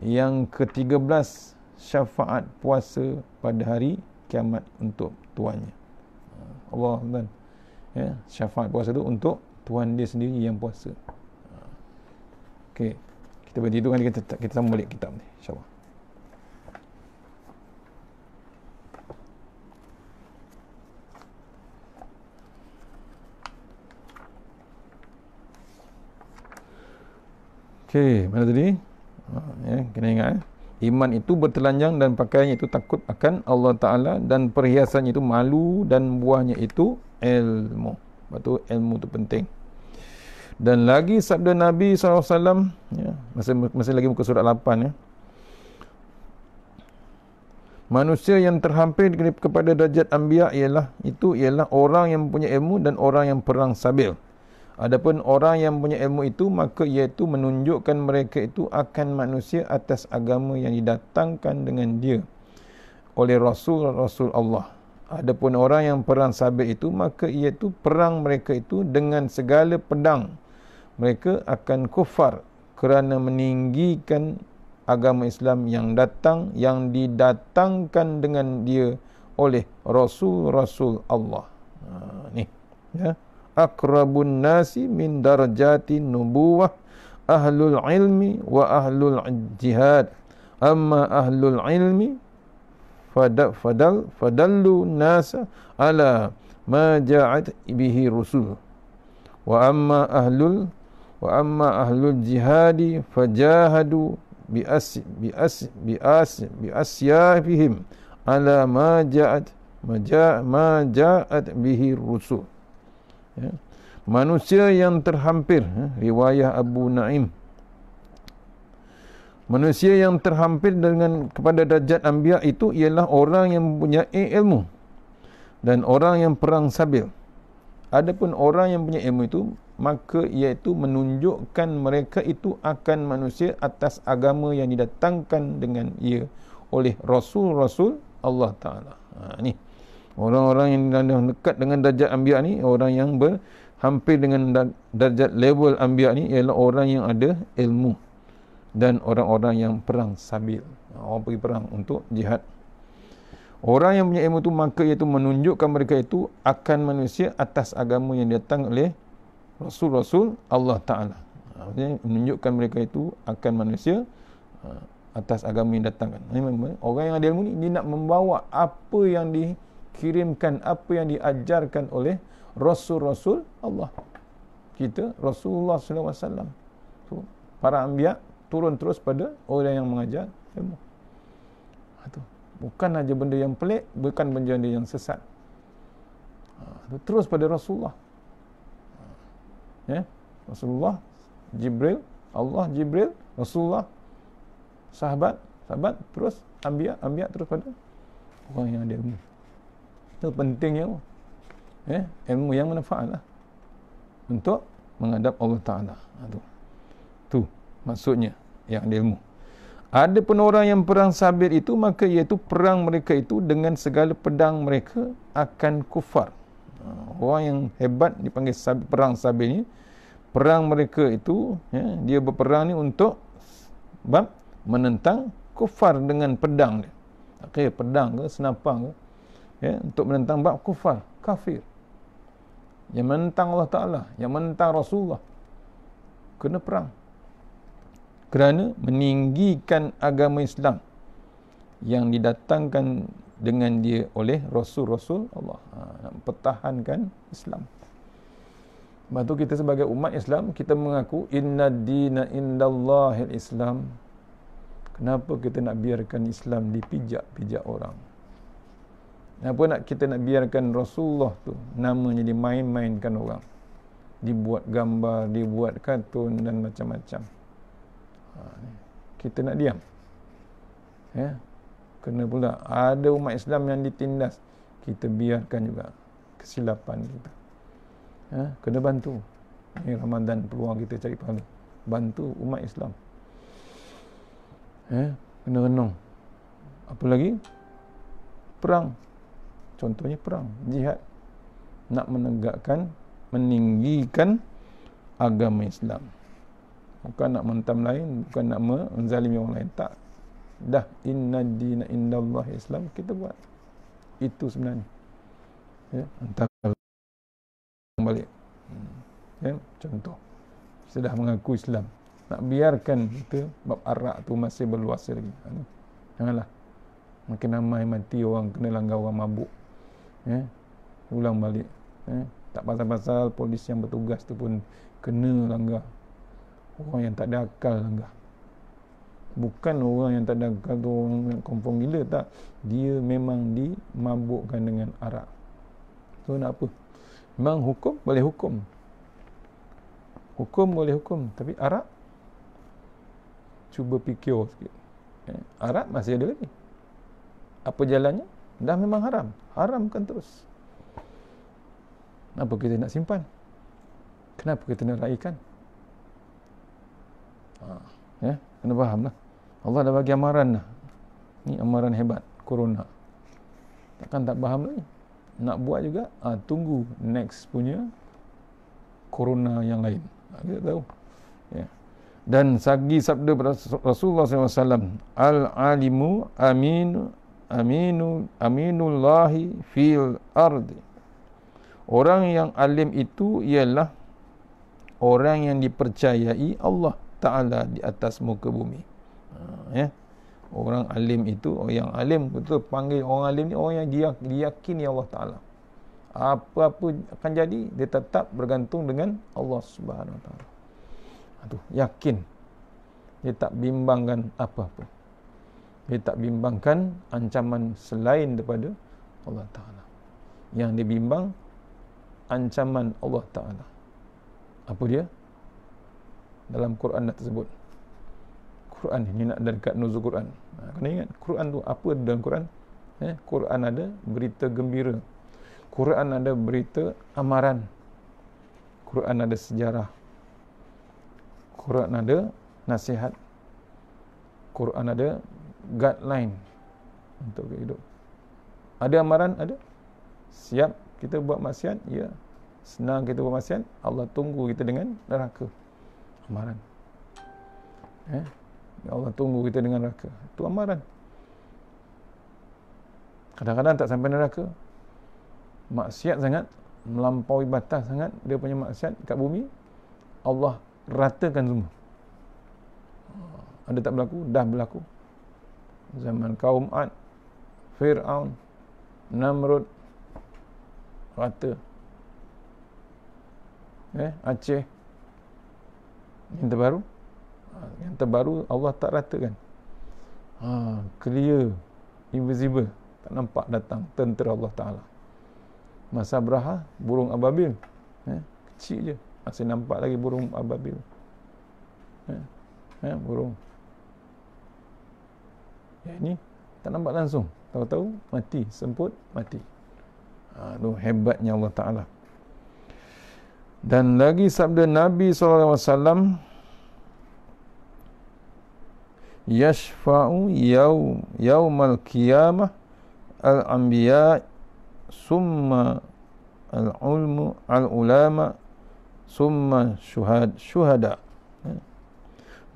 yang ke-13 syafaat puasa pada hari kiamat untuk tuannya ah, Allah Allah ya, syafaat puasa tu untuk Tuhan dia sendiri yang puasa. Okey. Kita berhenti dulu kan kita kita sambung balik kitab ni insya-Allah. mana tadi? Ha, ya, kena ingat eh. Iman itu bertelanjang dan pakaiannya itu takut akan Allah Ta'ala dan perhiasannya itu malu dan buahnya itu ilmu. Lepas tu ilmu tu penting. Dan lagi sabda Nabi SAW, ya, masih, masih lagi muka surat 8 ya. Manusia yang terhampir kepada derajat ambia ialah itu ialah orang yang punya ilmu dan orang yang perang sabil. Adapun orang yang punya ilmu itu maka iaitu menunjukkan mereka itu akan manusia atas agama yang didatangkan dengan dia oleh rasul-rasul Allah. Adapun orang yang perang sabit itu, maka ia itu perang mereka itu dengan segala pedang. Mereka akan kufar kerana meninggikan agama Islam yang datang, yang didatangkan dengan dia oleh Rasul-Rasul Allah. Ha, ni. Ya. Akrabun nasi min darjati nubuwah ahlul ilmi wa ahlul jihad. Amma ahlul ilmi fadal fadal fadallu nasa ala ma ja'at bihi rusul wa amma ahlul wa amma ahlul jihadi fajahadu bi as bi as bi as bi asyafihim ala ma ja'at ma ja'at ma ja'at bihi rusul ya. manusia yang terhampir ya, riwayah Abu Naim Manusia yang terhampir dengan kepada darjat Ambia itu ialah orang yang punya ilmu dan orang yang perang sabil. Adapun orang yang punya ilmu itu maka iaitu menunjukkan mereka itu akan manusia atas agama yang didatangkan dengan ia oleh rasul-rasul Allah taala. Ha ni. Orang-orang yang dekat dengan darjat Ambia ni orang yang ber hampir dengan darjat level anbiya ni ialah orang yang ada ilmu dan orang-orang yang perang sambil orang pergi perang untuk jihad orang yang punya ilmu itu maka iaitu menunjukkan mereka itu akan manusia atas agama yang datang oleh Rasul-Rasul Allah Ta'ala ha, maksudnya menunjukkan mereka itu akan manusia ha, atas agama yang datang orang yang ada ilmu ini dia nak membawa apa yang dikirimkan apa yang diajarkan oleh Rasul-Rasul Allah kita Rasulullah SAW para ambiak turun terus pada orang yang mengajar ilmu. Ha, tu. Bukan saja benda yang pelik, bukan benda yang sesat. Ha, tu. Terus pada Rasulullah. Ha. Ya? Rasulullah, Jibril, Allah, Jibril, Rasulullah, sahabat, sahabat, terus ambiak, ambiak terus pada orang yang ada ilmu. Itu penting Ya? Ilmu yang manfaat lah. Untuk menghadap Allah Ta'ala. Ha, tu maksudnya yang ada ilmu. Ada pun orang yang perang sabit itu, maka iaitu perang mereka itu dengan segala pedang mereka akan kufar. Ha, orang yang hebat dipanggil sabit, perang sabit ini, perang mereka itu, ya, dia berperang ni untuk bab menentang kufar dengan pedang dia. Okay, pedang ke, senapang ke. Ya, untuk menentang bab kufar, kafir. Yang menentang Allah Ta'ala, yang menentang Rasulullah. Kena perang kerana meninggikan agama Islam yang didatangkan dengan dia oleh Rasul-Rasul Allah. Ha, pertahankan Islam. Sebab tu kita sebagai umat Islam, kita mengaku inna dina Inda indallahil Islam. Kenapa kita nak biarkan Islam dipijak-pijak orang? Kenapa nak kita nak biarkan Rasulullah tu namanya dimain-mainkan orang? Dibuat gambar, dibuat kartun dan macam-macam. Ah, kita nak diam ya kena pula ada umat Islam yang ditindas kita biarkan juga kesilapan kita ya kena bantu ini Ramadan peluang kita cari pahala bantu umat Islam ya kena renung apa lagi perang contohnya perang jihad nak menegakkan meninggikan agama Islam bukan nak mentam lain bukan nak menzalimi orang lain tak dah inna dina inna Allah Islam kita buat itu sebenarnya ya antara balik. Hmm. ya contoh sudah mengaku Islam nak biarkan kita bab arak tu masih berluasa lagi ha, janganlah makin amai mati orang kena langgar orang mabuk ya ulang balik ya? tak pasal-pasal polis yang bertugas tu pun kena langgar orang yang tak ada akal langgar bukan orang yang tak ada akal tu orang yang confirm gila tak dia memang dimabukkan dengan arak so nak apa memang hukum boleh hukum hukum boleh hukum tapi arak cuba fikir sikit eh? arak masih ada lagi apa jalannya dah memang haram haramkan terus apa kita nak simpan kenapa kita nak raikan Ha. Ya, kena faham lah. Allah dah bagi amaran lah. Ni amaran hebat. Corona. Takkan tak faham lagi. Nak buat juga, ha, tunggu next punya corona yang lain. Ha, tak tahu. Ya. Dan sagi sabda Rasulullah SAW, Al-alimu amin aminu aminullahi fil ardi. Orang yang alim itu ialah orang yang dipercayai Allah taala di atas muka bumi ha, ya orang alim itu orang oh, yang alim betul panggil orang alim ni orang yang diyakini Allah taala apa-apa akan jadi dia tetap bergantung dengan Allah Subhanahu Wa Taala. Itu ha, yakin. Dia tak bimbangkan apa-apa. Dia tak bimbangkan ancaman selain daripada Allah Taala. Yang dibimbang ancaman Allah Taala. Apa dia? dalam Quran tersebut Quran ini nak ada dekat nuzul Quran ha, kena ingat Quran tu apa dalam Quran eh, Quran ada berita gembira Quran ada berita amaran Quran ada sejarah Quran ada nasihat Quran ada guideline untuk kehidup. ada amaran ada siap kita buat maksiat ya senang kita buat maksiat Allah tunggu kita dengan neraka amaran eh? Ya Allah tunggu kita dengan neraka Itu amaran Kadang-kadang tak sampai neraka Maksiat sangat Melampaui batas sangat Dia punya maksiat kat bumi Allah ratakan semua Ada tak berlaku? Dah berlaku Zaman kaum Ad Fir'aun Namrud Rata Eh, Aceh yang terbaru yang terbaru Allah tak ratakan ha, clear invisible tak nampak datang tentera Allah Ta'ala masa beraha burung ababil eh, kecil je masih nampak lagi burung ababil eh, eh, burung yang ini tak nampak langsung tahu-tahu mati semput mati ha, hebatnya Allah Ta'ala dan lagi sabda Nabi SAW yashfa'u yaw, yawmal qiyamah al-anbiya summa al-ulmu al-ulama summa syuhad, syuhada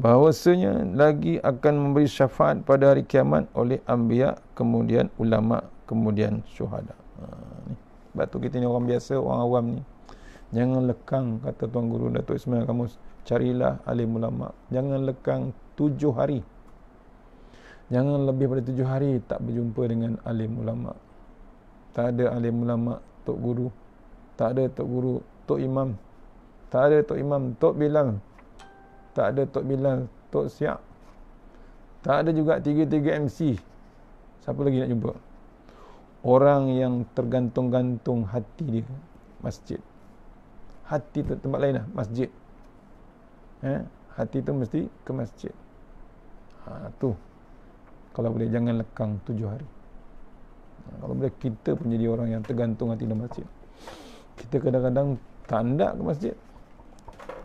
bahawasanya lagi akan memberi syafaat pada hari kiamat oleh anbiya kemudian ulama kemudian syuhada ha, ni. sebab tu kita ni orang biasa orang awam ni Jangan lekang kata Tuan Guru Datuk Ismail kamu carilah alim ulama. Jangan lekang tujuh hari. Jangan lebih pada tujuh hari tak berjumpa dengan alim ulama. Tak ada alim ulama Tok Guru. Tak ada Tok Guru Tok Imam. Tak ada Tok Imam Tok bilang, Tak ada Tok bilang, Tok siap, Tak ada juga tiga-tiga MC. Siapa lagi nak jumpa? Orang yang tergantung-gantung hati dia. Masjid hati tu tempat lain lah masjid eh? hati tu mesti ke masjid ha, tu kalau boleh jangan lekang tujuh hari ha, kalau boleh kita pun jadi orang yang tergantung hati dalam masjid kita kadang-kadang tak nak ke masjid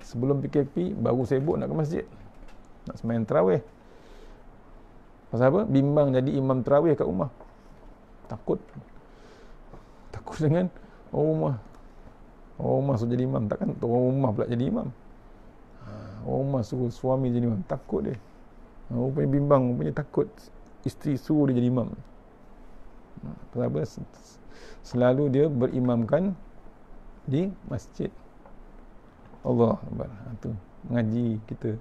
sebelum PKP baru sibuk nak ke masjid nak semayang terawih pasal apa? bimbang jadi imam terawih kat rumah takut takut dengan rumah Orang oh, rumah suruh jadi imam. Takkan orang rumah pula jadi imam. Ah. Orang oh, rumah suruh suami jadi imam. Takut dia. Ah, orang rupanya bimbang. Rupanya takut isteri suruh dia jadi imam. Kenapa? Ah, selalu dia berimamkan di masjid. Allah. Itu ngaji kita.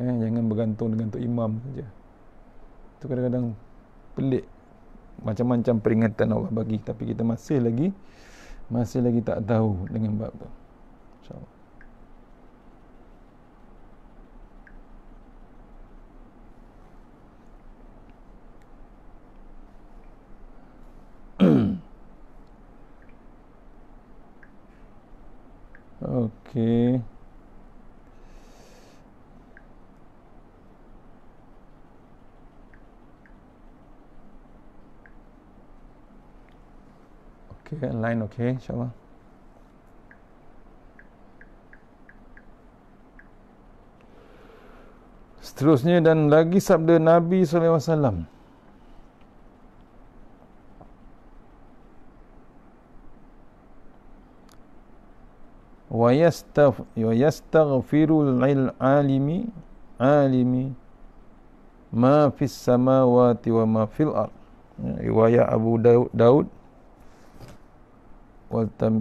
Eh, jangan bergantung dengan tu Imam saja. Itu kadang-kadang pelik. Macam-macam peringatan Allah bagi. Tapi kita masih lagi masih lagi tak tahu dengan bab tu insyaallah *clears throat* okey okay line okay inshallah seterusnya dan lagi sabda Nabi SAW wa yastaghfirul lil alimi alimi ma fis samawati wa ma fil ard riwayat Abu Daud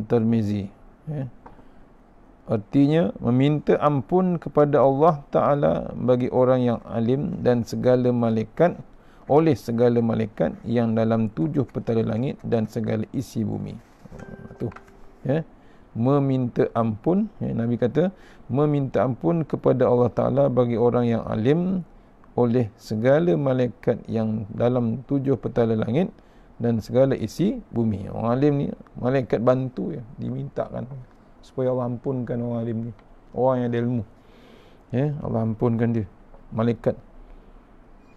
Tirmizi ya. Artinya meminta ampun kepada Allah Taala bagi orang yang alim dan segala malaikat oleh segala malaikat yang dalam tujuh petala langit dan segala isi bumi. Ah, tu. Ya. Meminta ampun, ya, Nabi kata, meminta ampun kepada Allah Taala bagi orang yang alim oleh segala malaikat yang dalam tujuh petala langit dan segala isi bumi. Orang alim ni malaikat bantu ya, dimintakan supaya Allah ampunkan orang alim ni. Orang yang ada ilmu. Ya, Allah ampunkan dia. Malaikat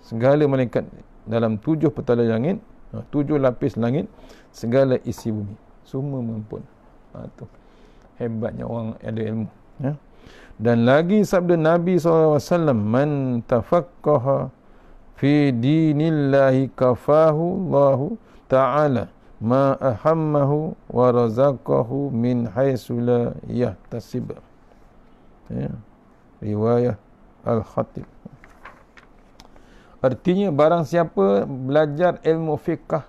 segala malaikat dalam tujuh petala langit, ha, tujuh lapis langit, segala isi bumi. Semua mengampun. Ha, tu. Hebatnya orang ada ilmu. Ya. Dan lagi sabda Nabi SAW, Man tafakkaha fi dinillahi kafahu Allahu ta'ala ma ahammahu wa razaqahu min haitsu la yahtasib. Ya. Riwayat Al-Khatib. Artinya barang siapa belajar ilmu fiqh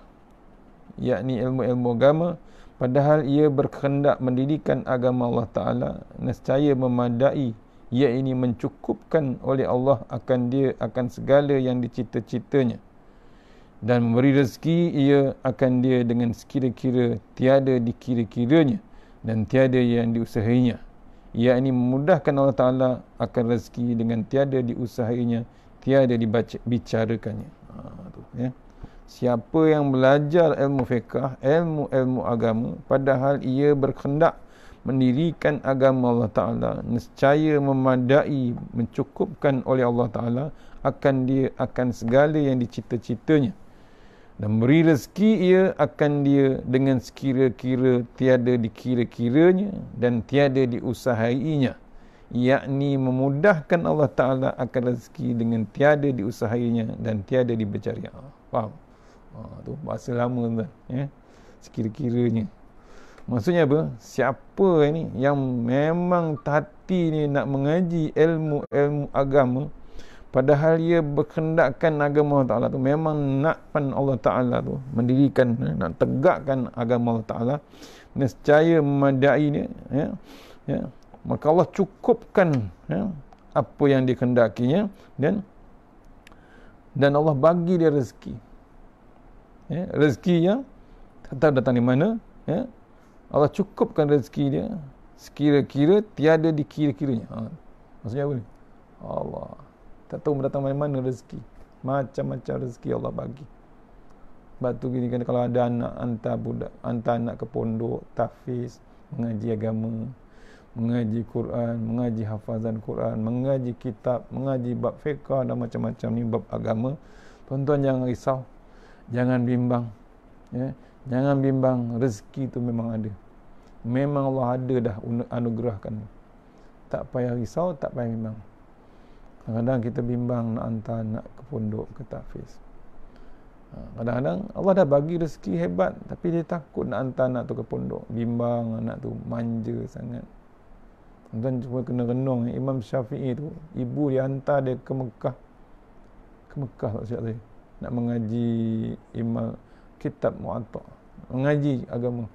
yakni ilmu-ilmu agama padahal ia berkehendak mendidikkan agama Allah Taala nescaya memadai ia ini mencukupkan oleh Allah akan dia akan segala yang dicita-citanya dan memberi rezeki ia akan dia dengan sekira-kira tiada dikira-kiranya dan tiada yang diusahainya ia ini memudahkan Allah Ta'ala akan rezeki dengan tiada diusahainya tiada dibicarakannya ha, tu, ya. siapa yang belajar ilmu fiqah ilmu-ilmu agama padahal ia berkendak mendirikan agama Allah Ta'ala nescaya memadai mencukupkan oleh Allah Ta'ala akan dia akan segala yang dicita-citanya dan memberi rezeki ia akan dia dengan sekira-kira tiada dikira-kiranya dan tiada diusahainya yakni memudahkan Allah Ta'ala akan rezeki dengan tiada diusahainya dan tiada dibercari Allah faham? Ha, tu bahasa lama tu ya? sekira-kiranya maksudnya apa? siapa ini yang memang hati ni nak mengaji ilmu-ilmu agama Padahal ia berkendakkan agama Allah Ta'ala tu Memang nakkan Allah Ta'ala tu Mendirikan, nak tegakkan agama Allah Ta'ala Nescaya memadai ni ya, ya. Maka Allah cukupkan ya, Apa yang dikendakinya Dan Dan Allah bagi dia rezeki ya, Rezeki yang Tak tahu datang di mana ya. Allah cukupkan rezeki dia Sekira-kira tiada dikira-kiranya ha. Maksudnya apa ni? Allah tak tahu datang dari mana rezeki. Macam-macam rezeki Allah bagi. Sebab tu gini kan kalau ada anak hantar budak, hantar anak ke pondok, tahfiz, mengaji agama, mengaji Quran, mengaji hafazan Quran, mengaji kitab, mengaji bab fiqah dan macam-macam ni bab agama. Tuan-tuan jangan risau. Jangan bimbang. Ya? Jangan bimbang rezeki tu memang ada. Memang Allah ada dah anugerahkan. Tak payah risau, tak payah bimbang. Kadang-kadang kita bimbang nak hantar anak ke pondok ke tahfiz. Ha, kadang-kadang Allah dah bagi rezeki hebat tapi dia takut nak hantar anak tu ke pondok. Bimbang anak tu manja sangat. Tuan cuma kena renung Imam Syafi'i tu ibu dia hantar dia ke Mekah. Ke Mekah tak siap Nak mengaji Imam Kitab Mu'atta. Mengaji agama.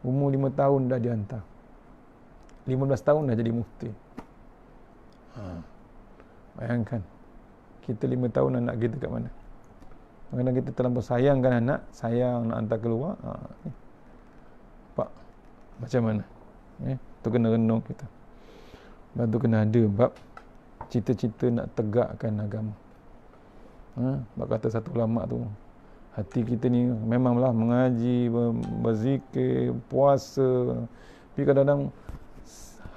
Umur 5 tahun dah dihantar. 15 tahun dah jadi muftih. Ha. Bayangkan kita lima tahun anak kita kat mana? Kadang-kadang kita terlalu sayangkan anak, sayang nak hantar keluar. Ha. Pak, macam mana? Eh, tu kena renung kita. Lepas tu kena ada bab cita-cita nak tegakkan agama. Ha, bab kata satu ulama tu, hati kita ni memanglah mengaji, berzikir, puasa. Tapi kadang-kadang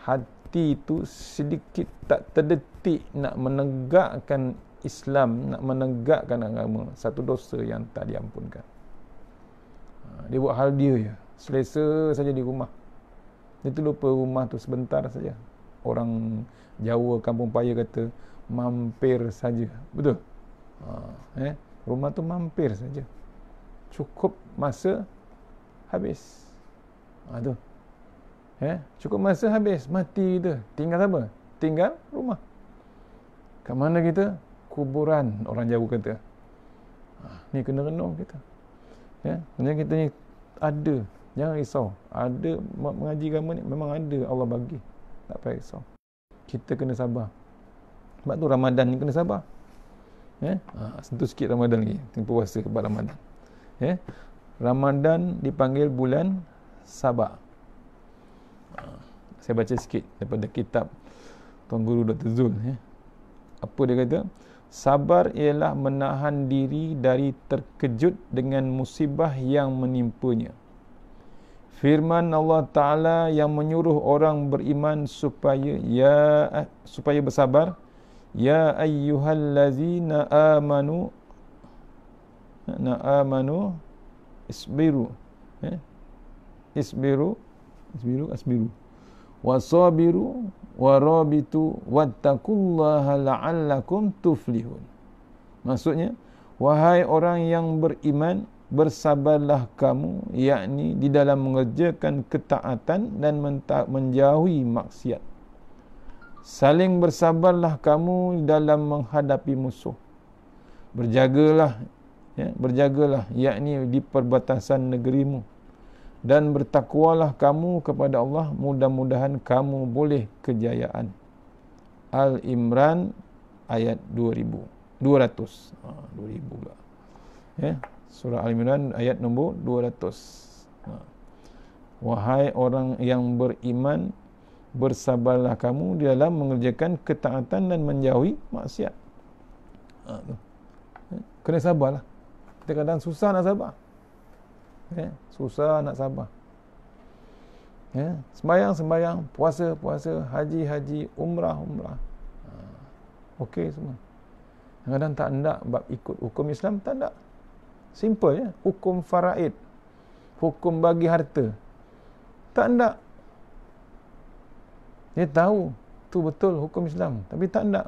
hati hati tu sedikit tak terdetik nak menegakkan Islam, nak menegakkan agama, satu dosa yang tak diampunkan. Ha, dia buat hal dia je. Selesa saja di rumah. Dia tu lupa rumah tu sebentar saja. Orang Jawa kampung paya kata mampir saja. Betul? Ha, eh? Rumah tu mampir saja. Cukup masa habis. Aduh. Ha, Eh, cukup masa habis, mati kita. Tinggal apa? Tinggal rumah. Kat mana kita? Kuburan, orang Jawa kata. Ah, ni kena renung kita. Ya, maksudnya kita ni ada. Jangan risau. Ada mengaji agama ni, memang ada Allah bagi. Tak payah risau. Kita kena sabar. Sebab tu Ramadan ni kena sabar. Ya, ha, sentuh sikit Ramadan lagi. Tengah puasa kebab Ramadan. Ya, Ramadan dipanggil bulan sabar. Ah, saya baca sikit daripada kitab Tuan Guru Dr. Zul ya. apa dia kata sabar ialah menahan diri dari terkejut dengan musibah yang menimpanya firman Allah Ta'ala yang menyuruh orang beriman supaya ya eh, supaya bersabar ya ayyuhallazina amanu ya, na amanu isbiru eh? isbiru asmiru asmiru wasabiru warabitu wattaqullaha la'allakum tuflihun maksudnya wahai orang yang beriman bersabarlah kamu yakni di dalam mengerjakan ketaatan dan menjauhi maksiat saling bersabarlah kamu dalam menghadapi musuh berjagalah ya berjagalah yakni di perbatasan negerimu dan bertakwalah kamu kepada Allah mudah-mudahan kamu boleh kejayaan Al Imran ayat 2000 200 2000 ya surah Al Imran ayat nombor 200 ha. wahai orang yang beriman bersabarlah kamu di dalam mengerjakan ketaatan dan menjauhi maksiat ha, ya, kena sabarlah kita kadang susah nak sabar Ya? Susah nak sabar. Ya? Sembayang, sembayang. Puasa, puasa. Haji, haji. Umrah, umrah. Ha, okey semua. Kadang-kadang tak hendak bab ikut hukum Islam, tak hendak. Simple ya. Hukum faraid. Hukum bagi harta. Tak hendak. Dia tahu tu betul hukum Islam. Tapi tak hendak.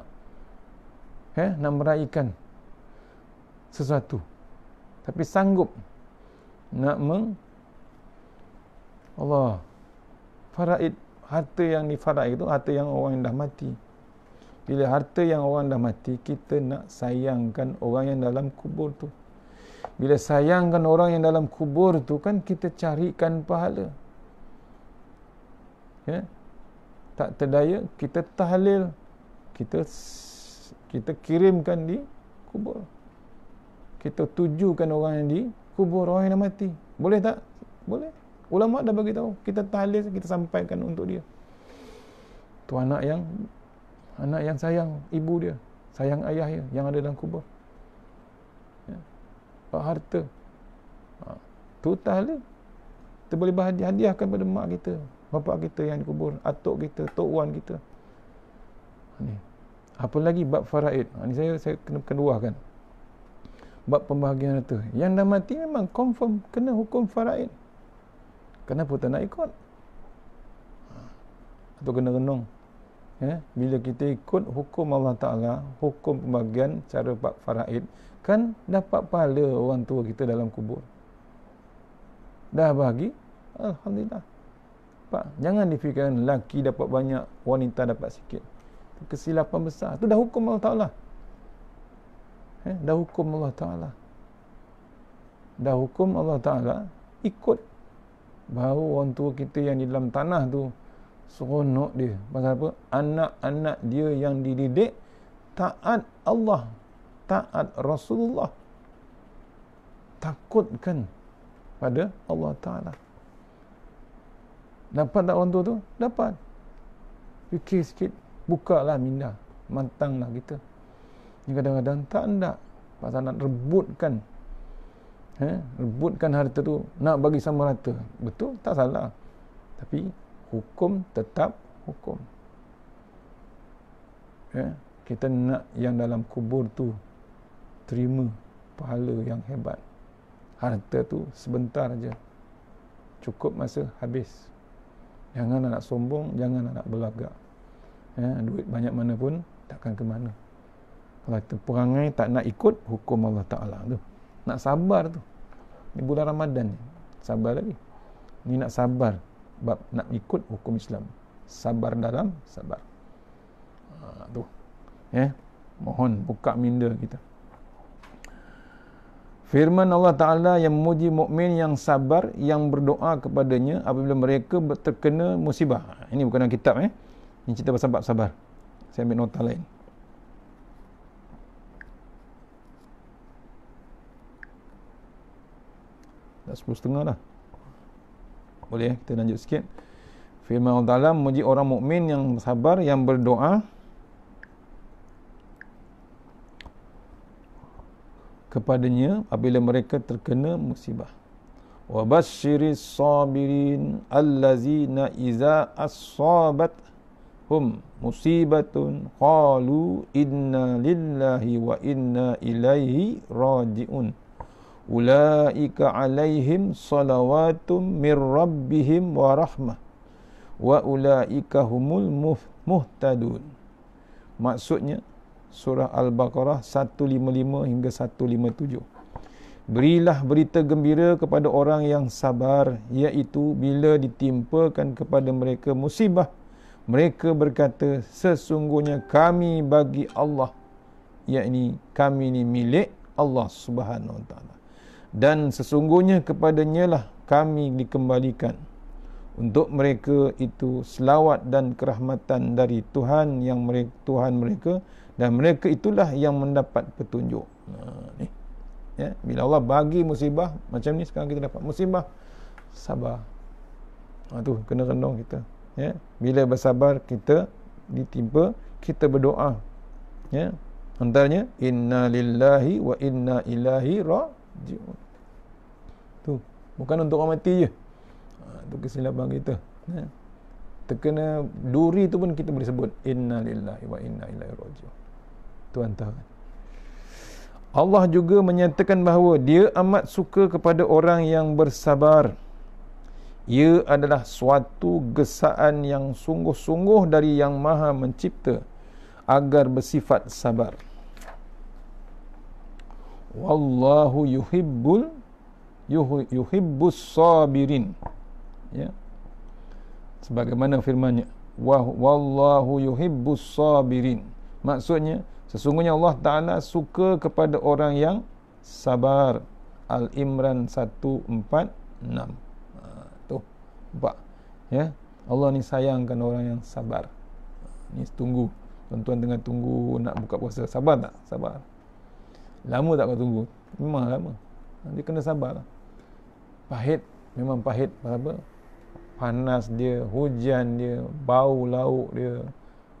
Ya, nak meraihkan sesuatu. Tapi sanggup nak meng Allah faraid harta yang ni faraid itu harta yang orang yang dah mati bila harta yang orang dah mati kita nak sayangkan orang yang dalam kubur tu bila sayangkan orang yang dalam kubur tu kan kita carikan pahala ya tak terdaya kita tahlil kita kita kirimkan di kubur kita tujukan orang yang di kubur orang yang dah mati. Boleh tak? Boleh. Ulama dah bagi tahu. Kita talis, kita sampaikan untuk dia. Tu anak yang anak yang sayang ibu dia, sayang ayah dia yang ada dalam kubur. Ya. Pak harta. Ha. Tu talis. Kita boleh hadiahkan pada mak kita, bapa kita yang dikubur, atuk kita, tok wan kita. Ha, ni. Apa lagi bab faraid? Ini ha, saya saya kena keluarkan bab pembahagian itu, Yang dah mati memang confirm kena hukum faraid. Kenapa tak nak ikut? Atau kena renung. Ya? Bila kita ikut hukum Allah Ta'ala, hukum pembahagian cara bab faraid, kan dapat pahala orang tua kita dalam kubur. Dah bahagi? Alhamdulillah. Pak, jangan difikirkan laki dapat banyak, wanita dapat sikit. Kesilapan besar. Itu dah hukum Allah Ta'ala. Eh, dah hukum Allah Ta'ala. Dah hukum Allah Ta'ala, ikut. Bahawa orang tua kita yang di dalam tanah tu, seronok dia. Pasal apa? Anak-anak dia yang dididik, taat Allah. Taat Rasulullah. Takutkan pada Allah Ta'ala. Dapat tak orang tua tu? Dapat. Fikir sikit, bukalah minda. Mantanglah kita. Ini kadang-kadang tak nak. Pasal nak rebutkan. Eh, rebutkan harta tu. Nak bagi sama rata. Betul? Tak salah. Tapi hukum tetap hukum. Eh, kita nak yang dalam kubur tu terima pahala yang hebat. Harta tu sebentar aja. Cukup masa habis. Jangan nak sombong, jangan nak belagak. Eh, duit banyak mana pun takkan ke mana. Kalau terperangai tak nak ikut hukum Allah Ta'ala tu. Nak sabar tu. Ini bulan Ramadan Sabar lagi. Ini nak sabar. Bab nak ikut hukum Islam. Sabar dalam sabar. Ha, tu. Ya. Yeah. Mohon buka minda kita. Firman Allah Ta'ala yang memuji mukmin yang sabar, yang berdoa kepadanya apabila mereka terkena musibah. Ha, ini bukan dalam kitab. Eh. Ini cerita pasal bab sabar. Saya ambil nota lain. Sepuluh setengah lah, boleh eh? kita lanjut sikit firman Allah Ta'ala memuji orang mukmin yang sabar yang berdoa kepadanya apabila mereka terkena musibah wa basyiri sabirin allazina iza asabat hum musibatun qalu inna lillahi wa inna ilaihi raji'un ulaika alaihim salawatum mir rabbihim wa rahmah wa ulaika humul muhtadun maksudnya surah al-baqarah 155 hingga 157 berilah berita gembira kepada orang yang sabar iaitu bila ditimpakan kepada mereka musibah mereka berkata sesungguhnya kami bagi Allah yakni kami ini milik Allah Subhanahu wa taala dan sesungguhnya kepadanya lah kami dikembalikan untuk mereka itu selawat dan kerahmatan dari Tuhan yang mereka, Tuhan mereka dan mereka itulah yang mendapat petunjuk. Nah, Ya, bila Allah bagi musibah macam ni sekarang kita dapat musibah sabar. Aduh, ha, kena renung kita. Ya, bila bersabar kita ditimpa kita berdoa. Ya, antaranya inna lillahi wa inna ilahi ra'un tu bukan untuk orang mati je ha, tu kesilapan kita ha. terkena duri tu pun kita boleh sebut inna lillahi wa inna ilaihi rajiun tu antara kan? Allah juga menyatakan bahawa dia amat suka kepada orang yang bersabar ia adalah suatu gesaan yang sungguh-sungguh dari yang maha mencipta agar bersifat sabar wallahu yuhibbul yuhibbus sabirin ya sebagaimana firmannya wallahu yuhibbus sabirin maksudnya sesungguhnya Allah taala suka kepada orang yang sabar al imran 146 ha, tu nampak ya Allah ni sayangkan orang yang sabar ha, ni tunggu tuan-tuan tengah tunggu nak buka puasa sabar tak sabar Lama tak kau tunggu? Memang lama. Nanti kena sabar. Lah. Pahit. Memang pahit. Apa? Panas dia, hujan dia, bau lauk dia.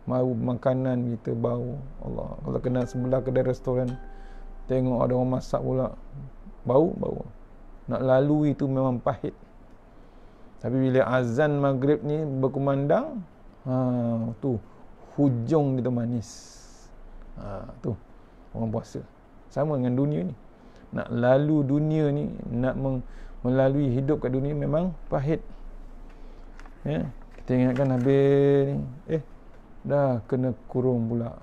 Mau makanan kita bau. Allah. Kalau kena sebelah kedai restoran, tengok ada orang masak pula. Bau, bau. Nak lalui tu memang pahit. Tapi bila azan maghrib ni berkumandang, ha, tu hujung itu manis. Ha, tu orang puasa sama dengan dunia ni nak lalu dunia ni nak meng, melalui hidup kat dunia memang pahit ya kita ingatkan habis ni eh dah kena kurung pula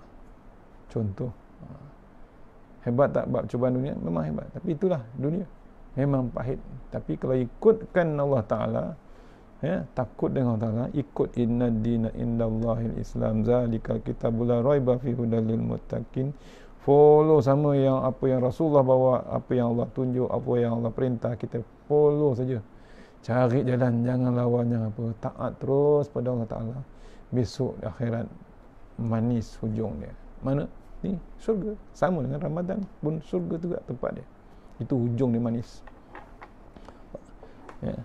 contoh hebat tak bab cubaan dunia memang hebat tapi itulah dunia memang pahit tapi kalau ikutkan Allah Ta'ala ya, takut dengan Allah Ta'ala ikut inna dina inda Allahil Islam zalika kitabula raiba fi hudalil muttaqin follow sama yang apa yang Rasulullah bawa, apa yang Allah tunjuk, apa yang Allah perintah, kita follow saja. Cari jalan, jangan lawan, jangan apa. Taat terus pada Allah Ta'ala. Besok akhirat manis hujung dia. Mana? Ni surga. Sama dengan Ramadan pun surga juga tempat dia. Itu hujung dia manis. Ya.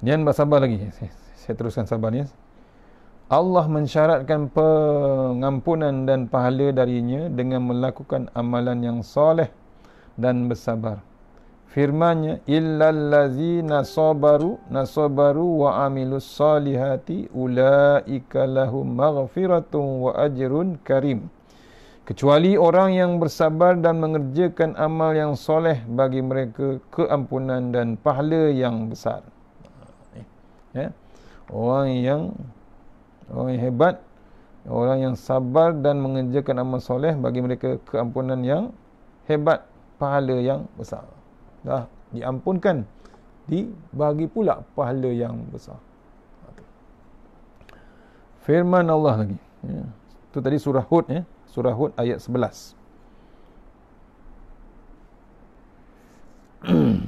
Jangan bersabar lagi. Saya, teruskan sabarnya. Allah mensyaratkan pengampunan dan pahala darinya dengan melakukan amalan yang soleh dan bersabar. Firmannya, Illal lazi nasobaru nasobaru wa amilus salihati ulaika lahum maghfiratun wa ajrun karim. Kecuali orang yang bersabar dan mengerjakan amal yang soleh bagi mereka keampunan dan pahala yang besar. Eh, ya. Orang yang orang yang hebat orang yang sabar dan mengerjakan amal soleh bagi mereka keampunan yang hebat pahala yang besar dah diampunkan dibagi pula pahala yang besar firman Allah lagi ya. itu tadi surah Hud ya. surah Hud ayat 11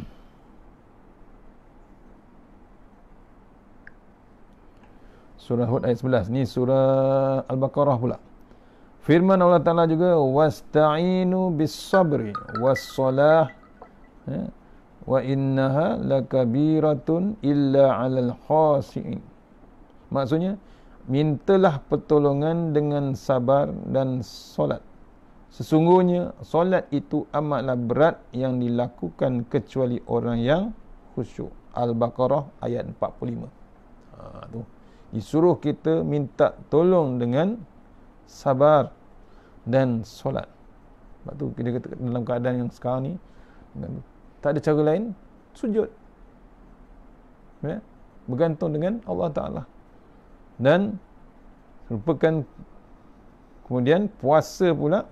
*clears throat* surah Hud ayat 11 ni surah Al-Baqarah pula firman Allah Taala juga wasta'inu bis-sabri was-salah ya wa innaha lakabiratun illa 'alal khasin maksudnya mintalah pertolongan dengan sabar dan solat sesungguhnya solat itu amatlah berat yang dilakukan kecuali orang yang khusyuk al-baqarah ayat 45 ha tu disuruh kita minta tolong dengan sabar dan solat. Sebab tu kita kata dalam keadaan yang sekarang ni tak ada cara lain sujud. Ya? Bergantung dengan Allah Taala. Dan rupakan kemudian puasa pula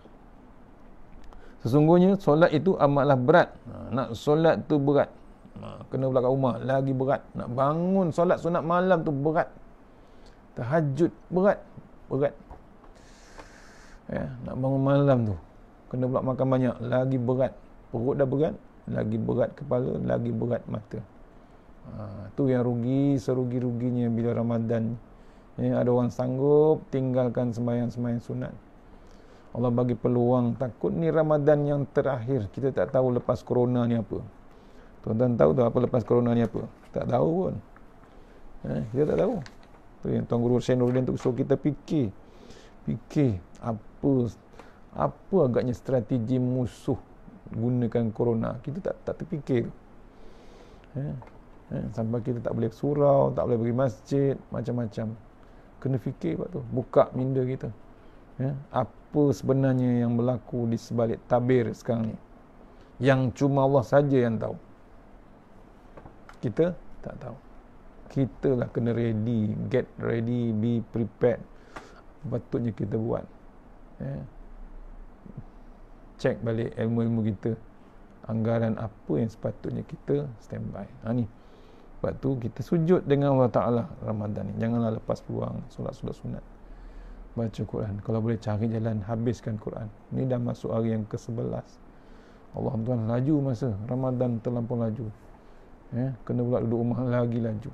sesungguhnya solat itu amatlah berat. Ha, nak solat tu berat. Ha, kena belakang rumah lagi berat. Nak bangun solat sunat malam tu berat. Tahajud berat, berat. Ya, nak bangun malam tu kena pula makan banyak, lagi berat. Perut dah berat, lagi berat kepala, lagi berat mata. Ha, tu yang rugi, serugi-ruginya bila Ramadan. Ya, ada orang sanggup tinggalkan sembahyang-sembahyang sunat. Allah bagi peluang takut ni Ramadan yang terakhir. Kita tak tahu lepas corona ni apa. Tuan-tuan tahu tak apa lepas corona ni apa? Tak tahu pun. Eh, kita tak tahu. Apa yang Tuan Guru Hussein Nuruddin tu suruh kita fikir. Fikir apa apa agaknya strategi musuh gunakan corona. Kita tak tak terfikir. Ya. Ya. sampai kita tak boleh surau, tak boleh pergi masjid, macam-macam. Kena fikir buat tu, buka minda kita. Ya. apa sebenarnya yang berlaku di sebalik tabir sekarang ni? Yang cuma Allah saja yang tahu. Kita tak tahu kita lah kena ready get ready be prepared patutnya kita buat eh? check balik ilmu-ilmu kita anggaran apa yang sepatutnya kita standby ha, ni sebab tu kita sujud dengan Allah Ta'ala Ramadhan ni janganlah lepas peluang solat-solat sunat baca Quran kalau boleh cari jalan habiskan Quran ni dah masuk hari yang ke-11 Allah Tuhan laju masa Ramadhan terlampau laju eh? kena pula duduk rumah lagi laju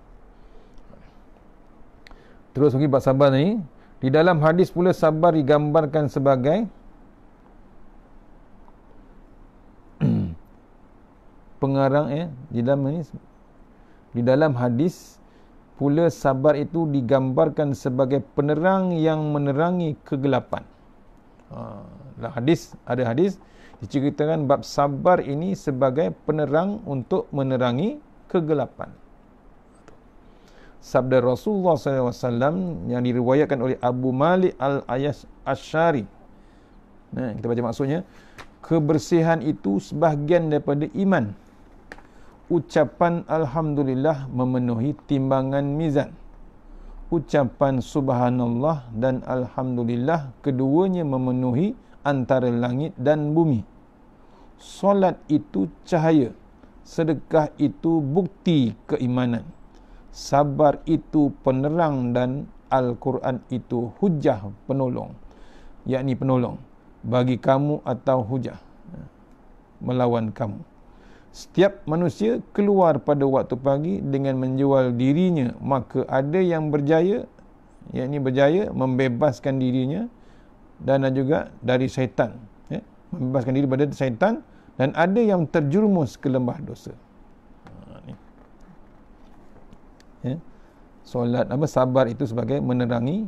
terus pergi bab sabar ni di dalam hadis pula sabar digambarkan sebagai *clears throat* pengarang ya di dalam ni di dalam hadis pula sabar itu digambarkan sebagai penerang yang menerangi kegelapan. Ha, hadis ada hadis diceritakan bab sabar ini sebagai penerang untuk menerangi kegelapan sabda Rasulullah SAW yang diriwayatkan oleh Abu Malik al ayas Ashari. Nah, kita baca maksudnya kebersihan itu sebahagian daripada iman. Ucapan Alhamdulillah memenuhi timbangan mizan. Ucapan Subhanallah dan Alhamdulillah keduanya memenuhi antara langit dan bumi. Solat itu cahaya. Sedekah itu bukti keimanan sabar itu penerang dan Al-Quran itu hujah penolong yakni penolong bagi kamu atau hujah ya, melawan kamu setiap manusia keluar pada waktu pagi dengan menjual dirinya maka ada yang berjaya yakni berjaya membebaskan dirinya dan juga dari syaitan ya, membebaskan diri pada syaitan dan ada yang terjerumus ke lembah dosa solat apa sabar itu sebagai menerangi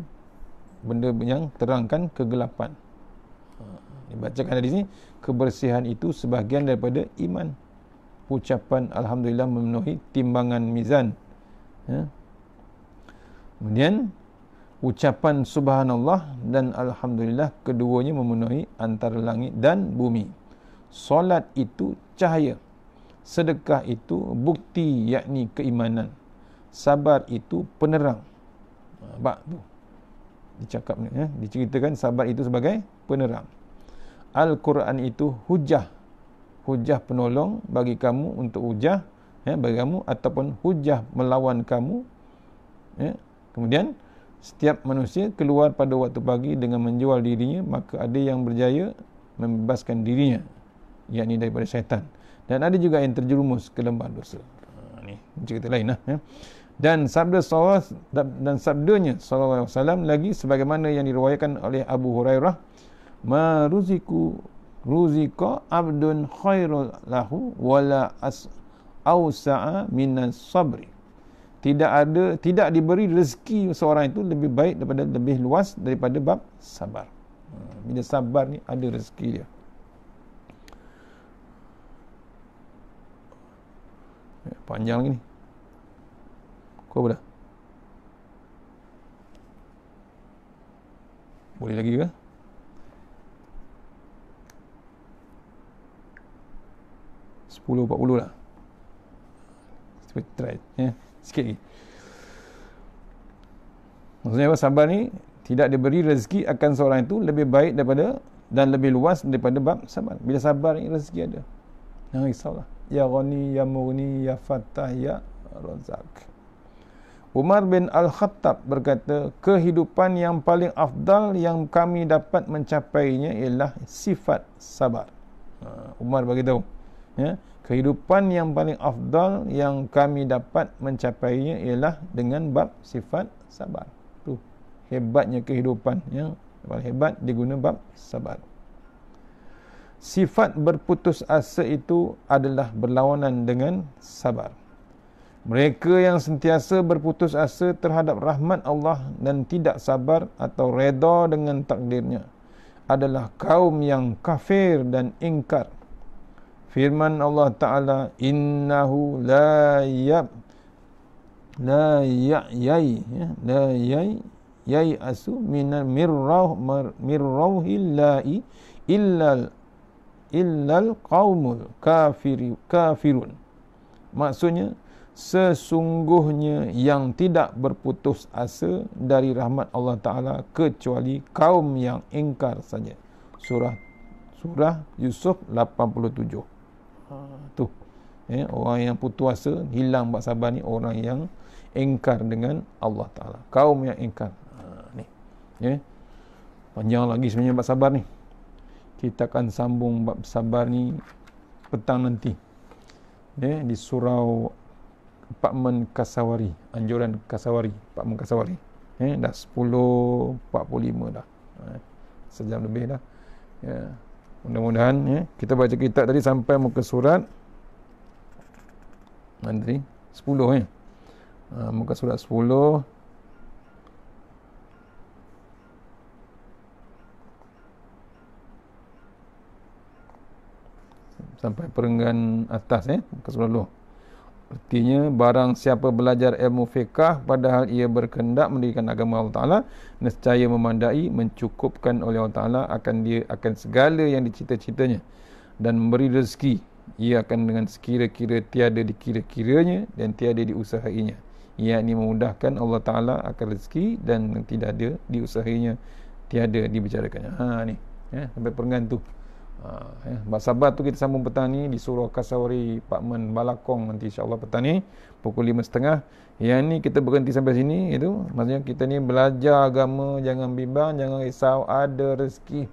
benda yang terangkan kegelapan. Ha, dibacakan di sini kebersihan itu sebahagian daripada iman. Ucapan alhamdulillah memenuhi timbangan mizan. Ya. Kemudian ucapan subhanallah dan alhamdulillah keduanya memenuhi antara langit dan bumi. Solat itu cahaya. Sedekah itu bukti yakni keimanan sabar itu penerang. Ha, bak tu. Dicakap ni, ya. diceritakan sabar itu sebagai penerang. Al-Quran itu hujah. Hujah penolong bagi kamu untuk hujah ya, bagi kamu ataupun hujah melawan kamu. Ya. Kemudian, setiap manusia keluar pada waktu pagi dengan menjual dirinya, maka ada yang berjaya membebaskan dirinya. yakni daripada syaitan. Dan ada juga yang terjerumus ke lembah dosa. Ha, ini cerita lain lah. Ya dan sabda sallallahu dan sabdanya sallallahu alaihi wasallam lagi sebagaimana yang diriwayatkan oleh Abu Hurairah maruziku ruziqa abdun khairul lahu wala as ausa'a minas sabri tidak ada tidak diberi rezeki seorang itu lebih baik daripada lebih luas daripada bab sabar hmm, bila sabar ni ada rezeki dia ya, panjang lagi ni kau berapa? Boleh lagi ke? Sepuluh, empat puluh lah. Kita try. Ya. Sikit lagi. Maksudnya apa? Sabar ni tidak diberi rezeki akan seorang itu lebih baik daripada dan lebih luas daripada bab sabar. Bila sabar ni rezeki ada. Jangan risaulah. Ya Ghani, Ya Murni, Ya Fatah, Ya Razak. Umar bin Al-Khattab berkata, kehidupan yang paling afdal yang kami dapat mencapainya ialah sifat sabar. Ha, Umar bagi tahu. Ya, kehidupan yang paling afdal yang kami dapat mencapainya ialah dengan bab sifat sabar. Tu hebatnya kehidupan yang paling hebat diguna bab sabar. Sifat berputus asa itu adalah berlawanan dengan sabar. Mereka yang sentiasa berputus asa terhadap rahmat Allah dan tidak sabar atau reda dengan takdirnya adalah kaum yang kafir dan ingkar. Firman Allah Ta'ala, Innahu la yab, la ya'yay, ya, la yay, yai asu minar mirrawh, mirrawhil la'i illal illal qaumul kafir kafirun maksudnya sesungguhnya yang tidak berputus asa dari rahmat Allah Ta'ala kecuali kaum yang ingkar saja. Surah Surah Yusuf 87. Ha. Tu. Eh, orang yang putus asa, hilang buat sabar ni orang yang ingkar dengan Allah Ta'ala. Kaum yang ingkar. Ha. ni. Eh. Panjang lagi sebenarnya buat sabar ni. Kita akan sambung buat sabar ni petang nanti. Eh, di surau Pak Men Kasawari anjuran Kasawari Pak Men Kasawari eh, dah 10.45 dah eh, sejam lebih dah ya yeah. mudah-mudahan ya kita baca kitab tadi sampai muka surat mandiri 10 eh uh, muka surat 10 sampai perenggan atas eh muka surat 10 Artinya barang siapa belajar ilmu fiqah padahal ia berkehendak mendirikan agama Allah Taala nescaya memandai mencukupkan oleh Allah Taala akan dia akan segala yang dicita-citanya dan memberi rezeki ia akan dengan sekira-kira tiada dikira-kiranya dan tiada diusahainya yakni memudahkan Allah Taala akan rezeki dan tidak ada diusahainya tiada dibicarakannya ha ni ya sampai perenggan tu Ha, ya. Mak Sabah tu kita sambung petang ni di Surah Kasawari Pakman Balakong nanti insyaAllah petang ni pukul 5.30. Yang ni kita berhenti sampai sini itu maksudnya kita ni belajar agama jangan bimbang jangan risau ada rezeki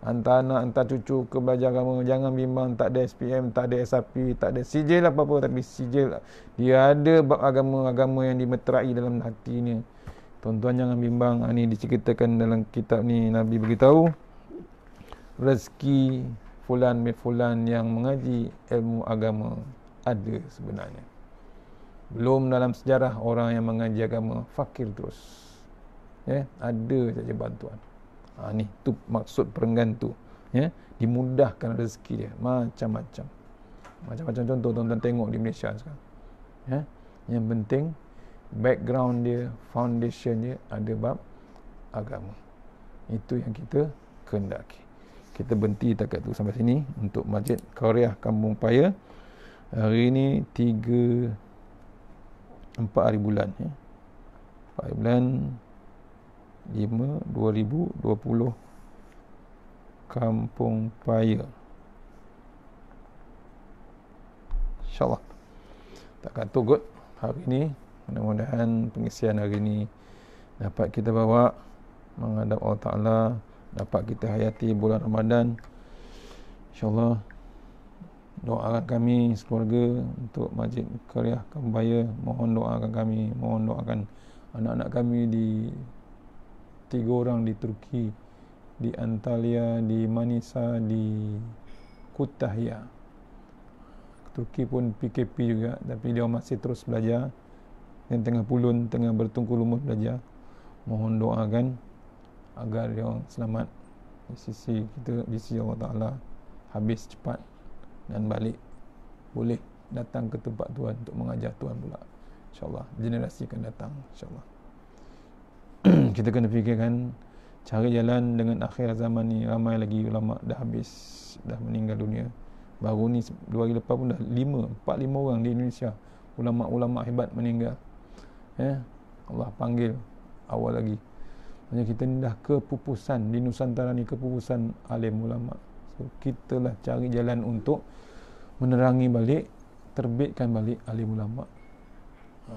hantar anak hantar cucu ke belajar agama jangan bimbang tak ada SPM tak ada SAP tak ada sijil lah apa-apa tapi sijil lah. dia ada bab agama-agama yang dimeterai dalam hati ni tuan-tuan jangan bimbang ini ha, diceritakan dalam kitab ni Nabi beritahu rezeki fulan mi fulan yang mengaji ilmu agama ada sebenarnya. Belum dalam sejarah orang yang mengaji agama fakir terus. Ya, yeah? ada saja bantuan. Ha, ni tu maksud perenggan tu. Ya, yeah? dimudahkan rezeki dia macam-macam. Macam-macam contoh tuan-tuan tengok di Malaysia sekarang. Ya, yeah? yang penting background dia, foundation dia ada bab agama. Itu yang kita kehendaki kita berhenti takat tu sampai sini untuk masjid Qariah Kampung Paya hari ini 3 4 hari bulan ya 4 hari bulan 5 2020 Kampung Paya insyaallah takat tu good hari ini mudah-mudahan pengisian hari ini dapat kita bawa menghadap Allah Ta'ala dapat kita hayati bulan Ramadan insyaallah doakan kami sekeluarga untuk masjid karya Kambaya mohon doakan kami mohon doakan anak-anak kami di tiga orang di Turki di Antalya di Manisa di Kutahya Turki pun PKP juga tapi dia masih terus belajar yang tengah pulun tengah bertungku lumut belajar mohon doakan agar dia orang selamat di sisi kita di sisi Allah Taala habis cepat dan balik boleh datang ke tempat Tuhan untuk mengajar Tuhan pula insyaallah generasi akan datang insyaallah *clears throat* kita kena fikirkan cari jalan dengan akhir zaman ni ramai lagi ulama dah habis dah meninggal dunia baru ni dua hari lepas pun dah lima empat lima orang di Indonesia ulama-ulama hebat meninggal ya eh? Allah panggil awal lagi hanya kita ni dah kepupusan di Nusantara ni kepupusan alim ulama. So kita lah cari jalan untuk menerangi balik, terbitkan balik alim ulama. Ha.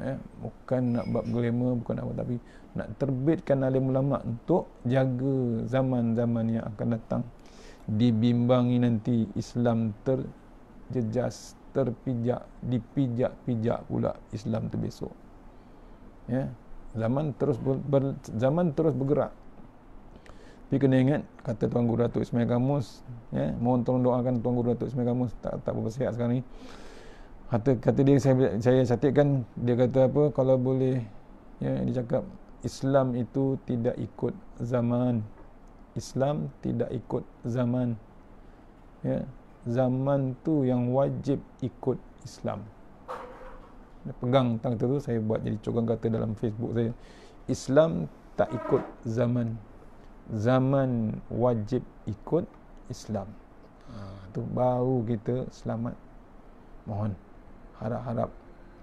Eh, bukan nak bab glamour, bukan apa tapi nak terbitkan alim ulama untuk jaga zaman-zaman yang akan datang dibimbangi nanti Islam terjejas terpijak dipijak-pijak pula Islam terbesok ya yeah zaman terus ber, ber, zaman terus bergerak tapi kena ingat kata Tuan Guru Datuk Ismail Kamus ya, mohon tolong doakan Tuan Guru Datuk Ismail Kamus tak, tak berapa sihat sekarang ni kata, kata dia saya, saya catatkan dia kata apa kalau boleh ya, dia cakap Islam itu tidak ikut zaman Islam tidak ikut zaman ya, zaman tu yang wajib ikut Islam dia pegang tang tu saya buat jadi cogang kata dalam Facebook saya Islam tak ikut zaman zaman wajib ikut Islam ha, tu baru kita selamat mohon harap-harap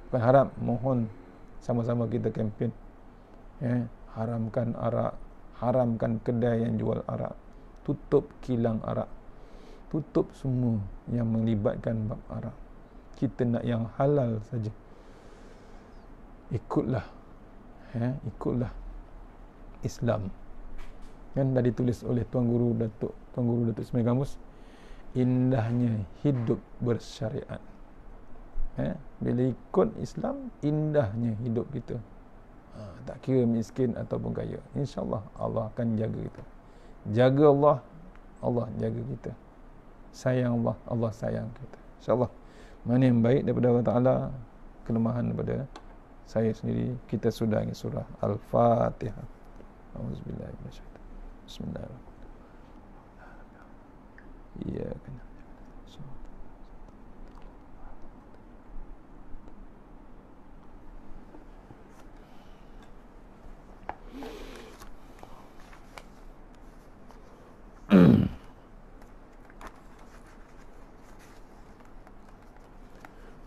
bukan harap mohon sama-sama kita kempen eh, ya. haramkan arak haramkan kedai yang jual arak tutup kilang arak tutup semua yang melibatkan bab arak kita nak yang halal saja ikutlah ya, ikutlah Islam kan tadi tulis oleh tuan guru Datuk tuan guru Datuk Ismail Gamus indahnya hidup bersyariat ya, bila ikut Islam indahnya hidup kita ha, tak kira miskin ataupun kaya insyaallah Allah akan jaga kita jaga Allah Allah jaga kita sayang Allah Allah sayang kita insyaallah mana yang baik daripada Allah Taala kelemahan daripada saya sendiri kita sudah ingat surah al-fatihah auzubillahi bismillahirrahmanirrahim iya kan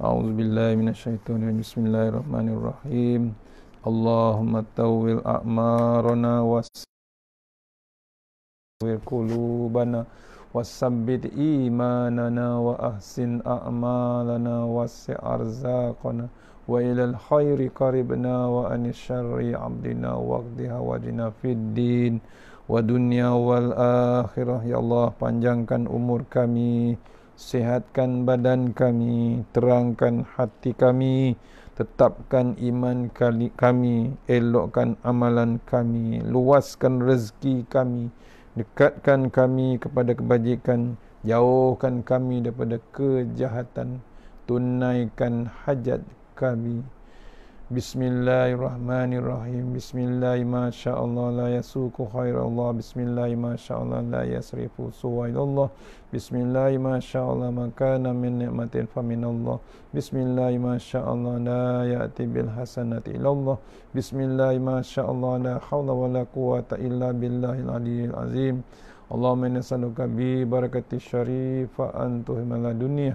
أعوذ بالله من الشيطان بسم الله الرحمن الرحيم اللهم توّل أعمارنا وسوّر قلوبنا وثبت إيماننا وأحسن أعمالنا وسع أرزاقنا وإلى الخير قربنا وأن الشر عبدنا وقد هوجنا في الدين ودنيا والآخرة يا الله panjangkan umur kami Sehatkan badan kami, terangkan hati kami, tetapkan iman kami, elokkan amalan kami, luaskan rezeki kami, dekatkan kami kepada kebajikan, jauhkan kami daripada kejahatan, tunaikan hajat kami. Bismillahirrahmanirrahim. Bismillahi masyaallah la yasuku khairallah. Bismillahi masyaallah la yasrifu suwailallah. Bismillahi masyaallah makana min fa faminallah. Bismillahi masyaallah la yati bil hasanati illallah. Bismillahi masyaallah la haula wala quwata illa billahil aliyil azim. Allahumma inna nas'aluka bi barakati syarifa antuhimala dunya.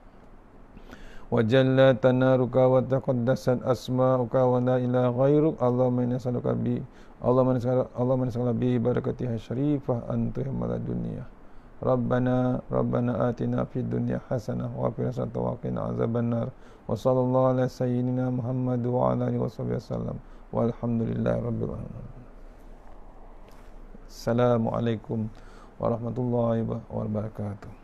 وجلّ تنارك وتقدست أسماؤك ولا إله غيرك اللهم إني أسألك بي اللهم إني أسألك اللهم إني أسألك ببركتها الشريفة أن تهم الدنيا ربنا ربنا آتنا في الدنيا حسنة وفي الآخرة وقنا عذاب النار وصلى الله على سيدنا محمد وعلى آله وصحبه وسلم والحمد لله رب العالمين السلام عليكم ورحمة الله وبركاته